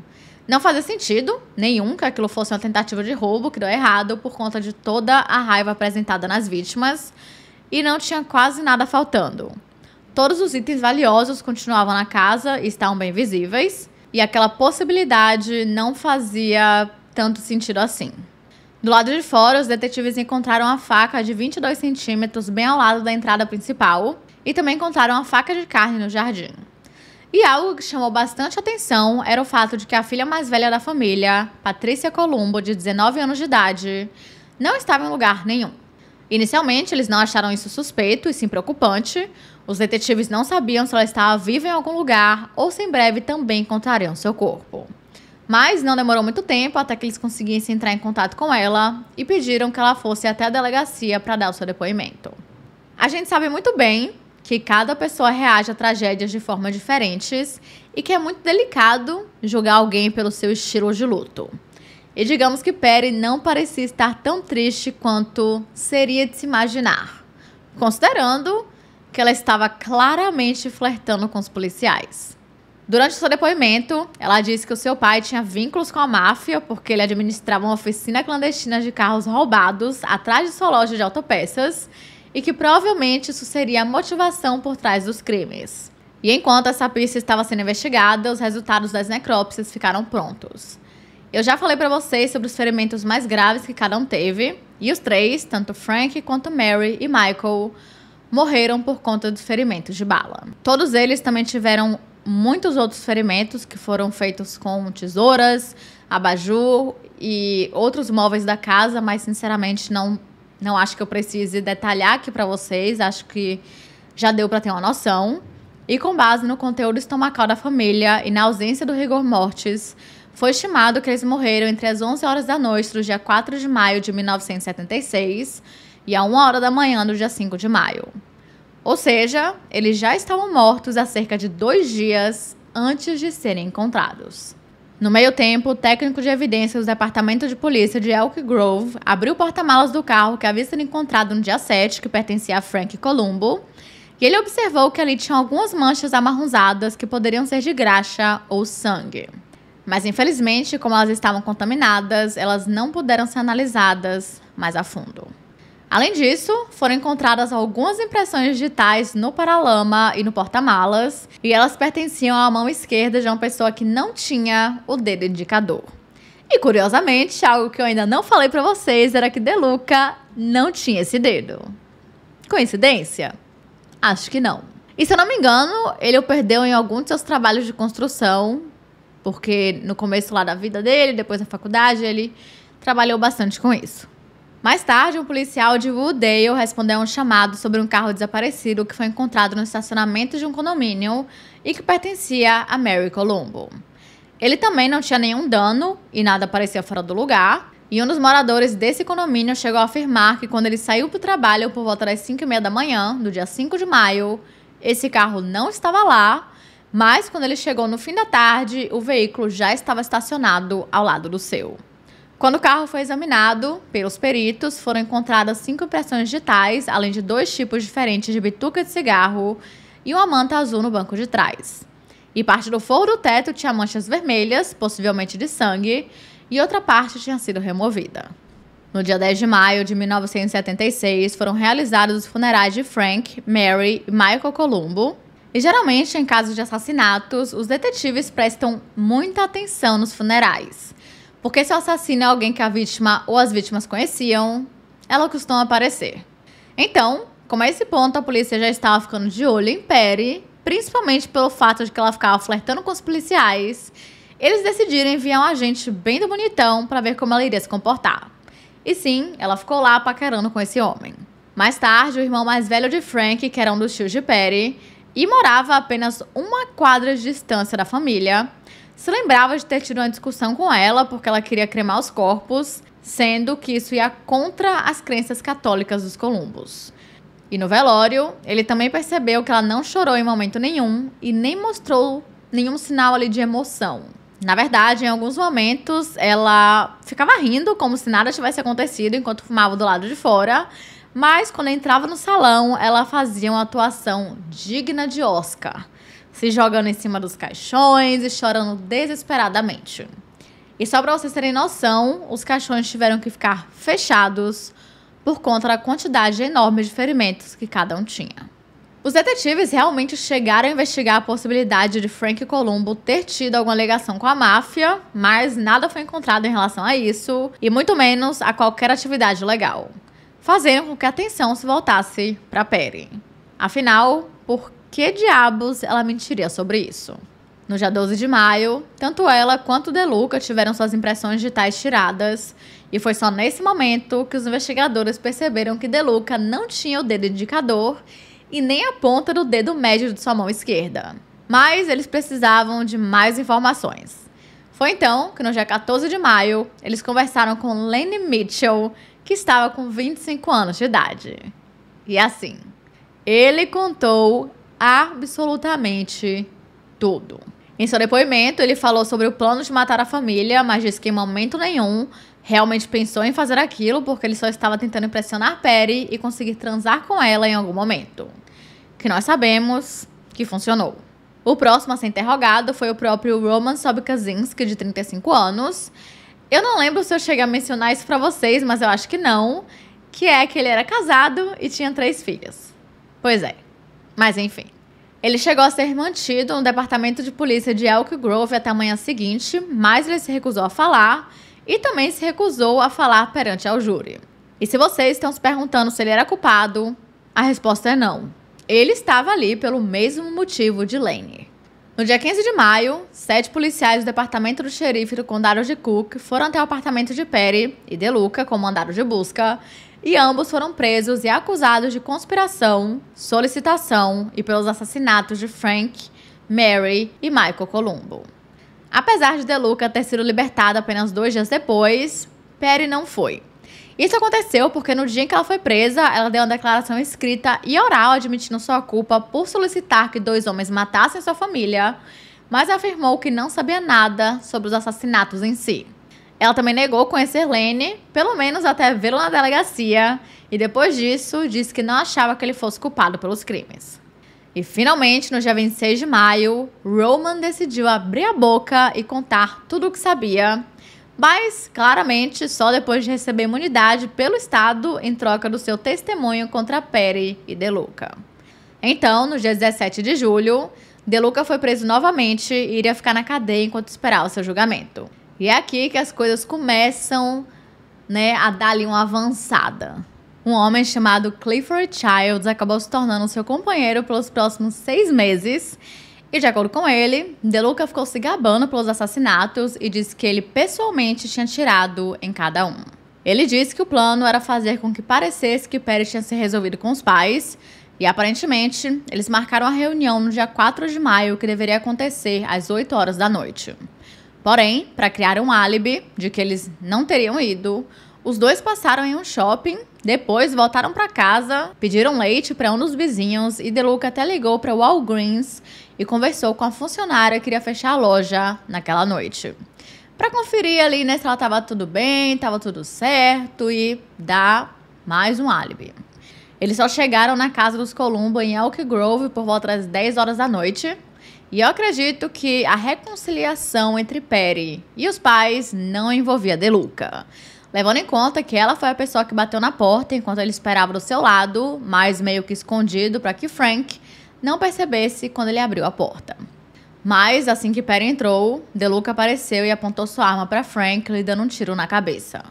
Não fazia sentido nenhum que aquilo fosse uma tentativa de roubo que deu errado por conta de toda a raiva apresentada nas vítimas e não tinha quase nada faltando. Todos os itens valiosos continuavam na casa e estavam bem visíveis, e aquela possibilidade não fazia tanto sentido assim. Do lado de fora, os detetives encontraram a faca de 22 centímetros bem ao lado da entrada principal e também encontraram a faca de carne no jardim. E algo que chamou bastante atenção era o fato de que a filha mais velha da família, Patrícia Columbo, de 19 anos de idade, não estava em lugar nenhum. Inicialmente, eles não acharam isso suspeito e sim preocupante. Os detetives não sabiam se ela estava viva em algum lugar ou se em breve também encontrariam seu corpo. Mas não demorou muito tempo até que eles conseguissem entrar em contato com ela e pediram que ela fosse até a delegacia para dar o seu depoimento. A gente sabe muito bem que cada pessoa reage a tragédias de formas diferentes e que é muito delicado julgar alguém pelo seu estilo de luto. E digamos que Perry não parecia estar tão triste quanto seria de se imaginar, considerando que ela estava claramente flertando com os policiais. Durante seu depoimento, ela disse que o seu pai tinha vínculos com a máfia porque ele administrava uma oficina clandestina de carros roubados atrás de sua loja de autopeças e que provavelmente isso seria a motivação por trás dos crimes. E enquanto essa pista estava sendo investigada, os resultados das necrópsias ficaram prontos. Eu já falei para vocês sobre os ferimentos mais graves que cada um teve, e os três, tanto Frank quanto Mary e Michael, morreram por conta dos ferimentos de bala. Todos eles também tiveram muitos outros ferimentos que foram feitos com tesouras, abajur e outros móveis da casa, mas sinceramente não não acho que eu precise detalhar aqui para vocês, acho que já deu para ter uma noção. E com base no conteúdo estomacal da família e na ausência do rigor mortis, foi estimado que eles morreram entre as 11 horas da noite do dia 4 de maio de 1976 e a 1 hora da manhã do dia 5 de maio. Ou seja, eles já estavam mortos há cerca de dois dias antes de serem encontrados. No meio tempo, o técnico de evidências do Departamento de Polícia de Elk Grove abriu o porta-malas do carro que havia sido encontrado no dia 7, que pertencia a Frank Columbo, e ele observou que ali tinham algumas manchas amarronzadas que poderiam ser de graxa ou sangue. Mas infelizmente, como elas estavam contaminadas, elas não puderam ser analisadas mais a fundo. Além disso, foram encontradas algumas impressões digitais no paralama e no porta-malas, e elas pertenciam à mão esquerda de uma pessoa que não tinha o dedo indicador. E curiosamente, algo que eu ainda não falei para vocês era que Deluca não tinha esse dedo. Coincidência? Acho que não. E se eu não me engano, ele o perdeu em algum de seus trabalhos de construção, porque no começo lá da vida dele, depois da faculdade, ele trabalhou bastante com isso. Mais tarde, um policial de Woodale respondeu a um chamado sobre um carro desaparecido que foi encontrado no estacionamento de um condomínio e que pertencia a Mary Colombo. Ele também não tinha nenhum dano e nada parecia fora do lugar. E um dos moradores desse condomínio chegou a afirmar que quando ele saiu para o trabalho por volta das 5 e meia da manhã, do dia 5 de maio, esse carro não estava lá, mas quando ele chegou no fim da tarde, o veículo já estava estacionado ao lado do seu. Quando o carro foi examinado pelos peritos, foram encontradas cinco impressões digitais, além de dois tipos diferentes de bituca de cigarro e uma manta azul no banco de trás. E parte do forro do teto tinha manchas vermelhas, possivelmente de sangue, e outra parte tinha sido removida. No dia 10 de maio de 1976, foram realizados os funerais de Frank, Mary e Michael Columbo. E geralmente, em casos de assassinatos, os detetives prestam muita atenção nos funerais. Porque se o assassino é alguém que a vítima ou as vítimas conheciam, ela costuma aparecer. Então, como a esse ponto a polícia já estava ficando de olho em Perry, principalmente pelo fato de que ela ficava flertando com os policiais, eles decidiram enviar um agente bem do bonitão para ver como ela iria se comportar. E sim, ela ficou lá paquerando com esse homem. Mais tarde, o irmão mais velho de Frank, que era um dos tios de Perry, e morava a apenas uma quadra de distância da família, se lembrava de ter tido uma discussão com ela porque ela queria cremar os corpos, sendo que isso ia contra as crenças católicas dos Columbus. E no velório, ele também percebeu que ela não chorou em momento nenhum e nem mostrou nenhum sinal ali de emoção. Na verdade, em alguns momentos, ela ficava rindo como se nada tivesse acontecido enquanto fumava do lado de fora, mas quando entrava no salão, ela fazia uma atuação digna de Oscar se jogando em cima dos caixões e chorando desesperadamente. E só para vocês terem noção, os caixões tiveram que ficar fechados por conta da quantidade enorme de ferimentos que cada um tinha. Os detetives realmente chegaram a investigar a possibilidade de Frank Columbo ter tido alguma ligação com a máfia, mas nada foi encontrado em relação a isso, e muito menos a qualquer atividade legal, fazendo com que a atenção se voltasse para Perry. Afinal, por que diabos ela mentiria sobre isso? No dia 12 de maio, tanto ela quanto Deluca tiveram suas impressões digitais tiradas, e foi só nesse momento que os investigadores perceberam que Deluca não tinha o dedo indicador e nem a ponta do dedo médio de sua mão esquerda. Mas eles precisavam de mais informações. Foi então que, no dia 14 de maio, eles conversaram com Lenny Mitchell, que estava com 25 anos de idade. E assim, ele contou absolutamente tudo. Em seu depoimento, ele falou sobre o plano de matar a família, mas disse que em momento nenhum realmente pensou em fazer aquilo porque ele só estava tentando impressionar Perry e conseguir transar com ela em algum momento. Que nós sabemos que funcionou. O próximo a ser interrogado foi o próprio Roman Sobkazinski, de 35 anos. Eu não lembro se eu cheguei a mencionar isso para vocês, mas eu acho que não. Que é que ele era casado e tinha três filhas. Pois é. Mas enfim. Ele chegou a ser mantido no departamento de polícia de Elk Grove até a manhã seguinte, mas ele se recusou a falar e também se recusou a falar perante ao júri. E se vocês estão se perguntando se ele era culpado, a resposta é não. Ele estava ali pelo mesmo motivo de Lane. No dia 15 de maio, sete policiais do departamento do xerife do condado de Cook foram até o apartamento de Perry e De Luca com mandado de busca e ambos foram presos e acusados de conspiração, solicitação e pelos assassinatos de Frank, Mary e Michael Columbo. Apesar de DeLuca ter sido libertada apenas dois dias depois, Perry não foi. Isso aconteceu porque no dia em que ela foi presa, ela deu uma declaração escrita e oral admitindo sua culpa por solicitar que dois homens matassem sua família, mas afirmou que não sabia nada sobre os assassinatos em si. Ela também negou conhecer Lene, pelo menos até vê-lo na delegacia, e depois disso disse que não achava que ele fosse culpado pelos crimes. E finalmente, no dia 26 de maio, Roman decidiu abrir a boca e contar tudo o que sabia, mas claramente só depois de receber imunidade pelo Estado em troca do seu testemunho contra Perry e Deluca. Então, no dia 17 de julho, Deluca foi preso novamente e iria ficar na cadeia enquanto esperava o seu julgamento. E é aqui que as coisas começam né, a dar lhe uma avançada. Um homem chamado Clifford Childs acabou se tornando seu companheiro pelos próximos seis meses. E de acordo com ele, DeLuca ficou se gabando pelos assassinatos e disse que ele pessoalmente tinha tirado em cada um. Ele disse que o plano era fazer com que parecesse que Perry tinha se resolvido com os pais, e aparentemente eles marcaram a reunião no dia 4 de maio que deveria acontecer às 8 horas da noite. Porém, para criar um álibi de que eles não teriam ido, os dois passaram em um shopping, depois voltaram para casa, pediram leite para um dos vizinhos e Deluca até ligou para Walgreens e conversou com a funcionária que iria fechar a loja naquela noite. Para conferir ali né, se ela estava tudo bem, estava tudo certo e dar mais um álibi. Eles só chegaram na casa dos Columbo em Elk Grove por volta das 10 horas da noite, e eu acredito que a reconciliação entre Perry e os pais não envolvia Deluca. Levando em conta que ela foi a pessoa que bateu na porta enquanto ele esperava do seu lado, mas meio que escondido para que Frank não percebesse quando ele abriu a porta. Mas assim que Perry entrou, Deluca apareceu e apontou sua arma para Frank, lhe dando um tiro na cabeça.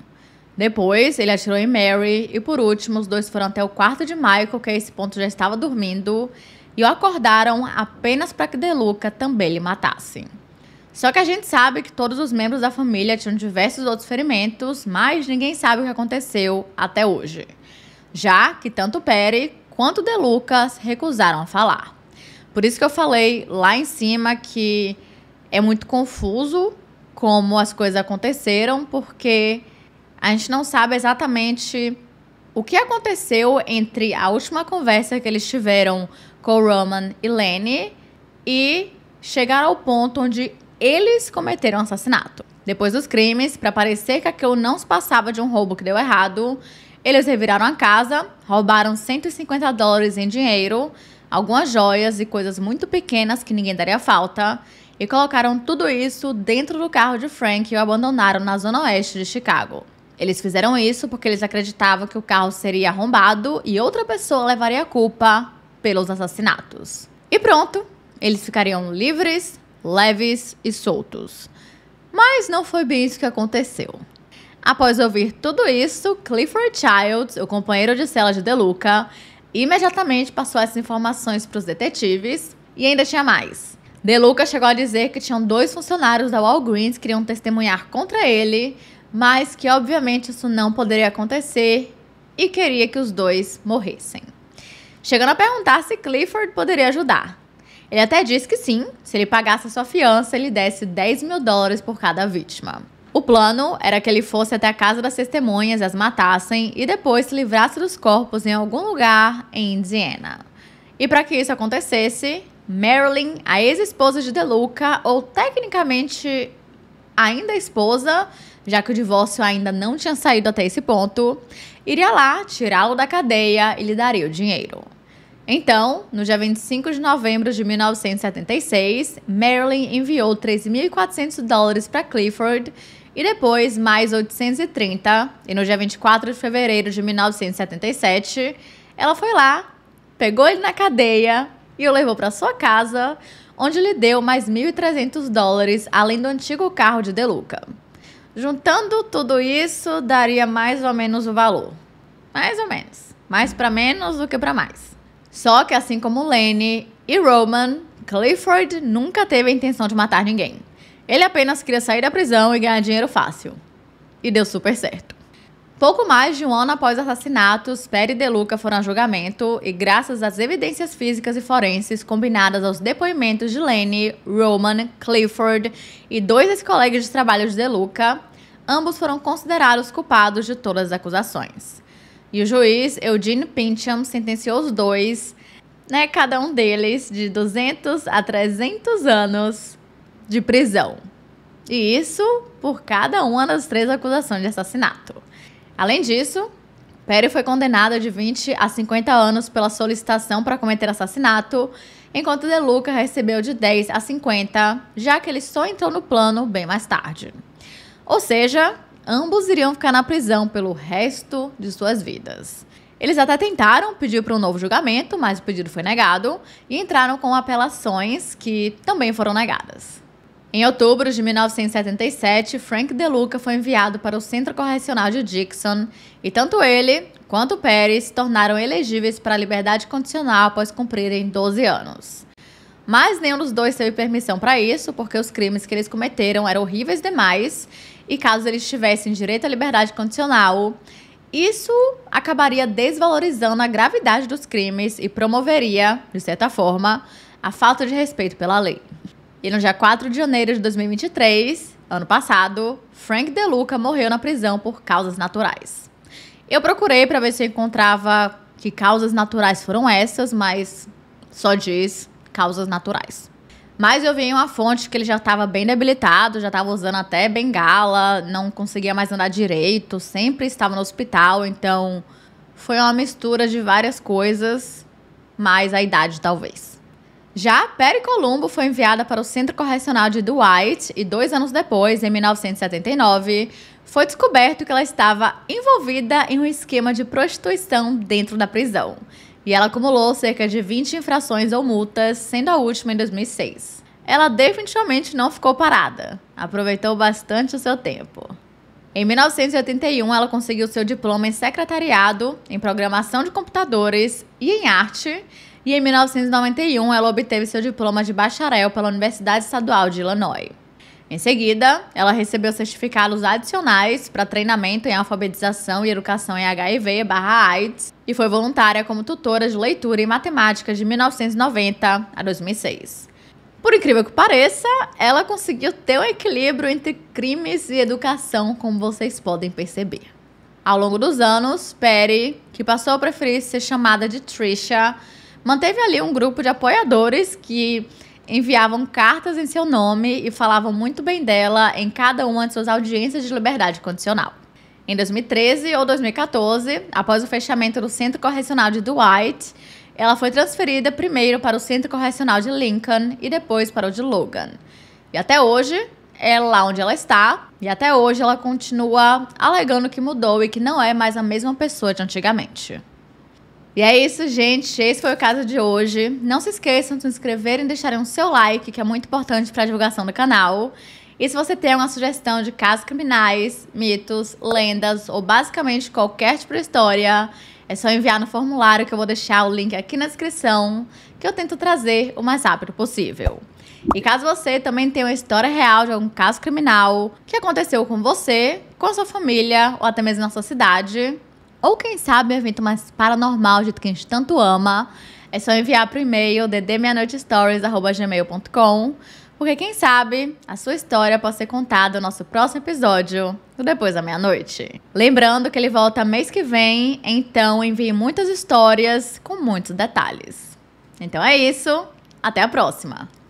Depois, ele atirou em Mary e, por último, os dois foram até o quarto de Michael, que a esse ponto já estava dormindo, e o acordaram apenas para que Deluca também lhe matassem. Só que a gente sabe que todos os membros da família tinham diversos outros ferimentos, mas ninguém sabe o que aconteceu até hoje. Já que tanto Perry quanto De Lucas recusaram a falar. Por isso que eu falei lá em cima que é muito confuso como as coisas aconteceram, porque a gente não sabe exatamente o que aconteceu entre a última conversa que eles tiveram Cole Roman e Lenny e chegar ao ponto onde eles cometeram o assassinato. Depois dos crimes, para parecer que aquilo não se passava de um roubo que deu errado, eles reviraram a casa, roubaram 150 dólares em dinheiro, algumas joias e coisas muito pequenas que ninguém daria falta, e colocaram tudo isso dentro do carro de Frank e o abandonaram na zona oeste de Chicago. Eles fizeram isso porque eles acreditavam que o carro seria arrombado e outra pessoa levaria a culpa pelos assassinatos. E pronto, eles ficariam livres, leves e soltos. Mas não foi bem isso que aconteceu. Após ouvir tudo isso, Clifford Childs, o companheiro de cela de DeLuca, imediatamente passou essas informações para os detetives e ainda tinha mais. DeLuca chegou a dizer que tinham dois funcionários da Walgreens que queriam testemunhar contra ele, mas que obviamente isso não poderia acontecer e queria que os dois morressem chegando a perguntar se Clifford poderia ajudar. Ele até disse que sim, se ele pagasse a sua fiança, ele desse 10 mil dólares por cada vítima. O plano era que ele fosse até a casa das testemunhas, as matassem e depois se livrasse dos corpos em algum lugar em Indiana. E para que isso acontecesse, Marilyn, a ex-esposa de DeLuca, ou tecnicamente ainda esposa, já que o divórcio ainda não tinha saído até esse ponto, iria lá tirá-lo da cadeia e lhe daria o dinheiro. Então, no dia 25 de novembro de 1976, Marilyn enviou 3.400 dólares para Clifford e depois mais 830. E no dia 24 de fevereiro de 1977, ela foi lá, pegou ele na cadeia e o levou para sua casa, onde lhe deu mais 1.300 dólares, além do antigo carro de Deluca. Juntando tudo isso, daria mais ou menos o valor. Mais ou menos. Mais para menos do que para mais. Só que assim como Lane e Roman, Clifford nunca teve a intenção de matar ninguém. Ele apenas queria sair da prisão e ganhar dinheiro fácil. E deu super certo. Pouco mais de um ano após os assassinatos, Perry e DeLuca foram a julgamento e, graças às evidências físicas e forenses combinadas aos depoimentos de Lenny, Roman, Clifford e dois ex-colegas de trabalho de DeLuca, ambos foram considerados culpados de todas as acusações. E o juiz Eugene Pincham sentenciou os dois, né, cada um deles de 200 a 300 anos de prisão. E isso por cada uma das três acusações de assassinato. Além disso, Perry foi condenado de 20 a 50 anos pela solicitação para cometer assassinato, enquanto De Luca recebeu de 10 a 50, já que ele só entrou no plano bem mais tarde. Ou seja, ambos iriam ficar na prisão pelo resto de suas vidas. Eles até tentaram pedir para um novo julgamento, mas o pedido foi negado e entraram com apelações que também foram negadas. Em outubro de 1977, Frank DeLuca foi enviado para o Centro Correcional de Dixon e tanto ele quanto Perry se tornaram elegíveis para a liberdade condicional após cumprirem 12 anos. Mas nenhum dos dois teve permissão para isso, porque os crimes que eles cometeram eram horríveis demais e caso eles tivessem direito à liberdade condicional, isso acabaria desvalorizando a gravidade dos crimes e promoveria, de certa forma, a falta de respeito pela lei. E no dia 4 de janeiro de 2023, ano passado, Frank DeLuca morreu na prisão por causas naturais. Eu procurei para ver se eu encontrava que causas naturais foram essas, mas só diz causas naturais. Mas eu vi uma fonte que ele já estava bem debilitado, já estava usando até bengala, não conseguia mais andar direito, sempre estava no hospital, então foi uma mistura de várias coisas, mais a idade talvez. Já Perry Columbo foi enviada para o Centro Correcional de Dwight e dois anos depois, em 1979, foi descoberto que ela estava envolvida em um esquema de prostituição dentro da prisão e ela acumulou cerca de 20 infrações ou multas, sendo a última em 2006. Ela definitivamente não ficou parada, aproveitou bastante o seu tempo. Em 1981, ela conseguiu seu diploma em secretariado, em programação de computadores e em arte, e em 1991 ela obteve seu diploma de bacharel pela Universidade Estadual de Illinois. Em seguida, ela recebeu certificados adicionais para treinamento em alfabetização e educação em HIV/AIDS e foi voluntária como tutora de leitura e matemática de 1990 a 2006. Por incrível que pareça, ela conseguiu ter um equilíbrio entre crimes e educação, como vocês podem perceber. Ao longo dos anos, Perry, que passou a preferir ser chamada de Trisha, manteve ali um grupo de apoiadores que enviavam cartas em seu nome e falavam muito bem dela em cada uma de suas audiências de liberdade condicional. Em 2013 ou 2014, após o fechamento do Centro Correcional de Dwight, ela foi transferida primeiro para o Centro Correcional de Lincoln e depois para o de Logan. E até hoje, é lá onde ela está, e até hoje ela continua alegando que mudou e que não é mais a mesma pessoa de antigamente. E é isso, gente. Esse foi o caso de hoje. Não se esqueçam de se inscreverem e deixarem o seu like, que é muito importante para a divulgação do canal. E se você tem uma sugestão de casos criminais, mitos, lendas ou basicamente qualquer tipo de história, é só enviar no formulário que eu vou deixar o link aqui na descrição, que eu tento trazer o mais rápido possível. E caso você também tenha uma história real de algum caso criminal que aconteceu com você, com a sua família ou até mesmo na sua cidade, ou quem sabe um evento mais paranormal, de que a gente tanto ama, é só enviar para o e-mail ddmeianoitestories.gmail.com, porque quem sabe a sua história pode ser contada no nosso próximo episódio, do Depois da Meia-Noite. Lembrando que ele volta mês que vem, então envie muitas histórias com muitos detalhes. Então é isso, até a próxima!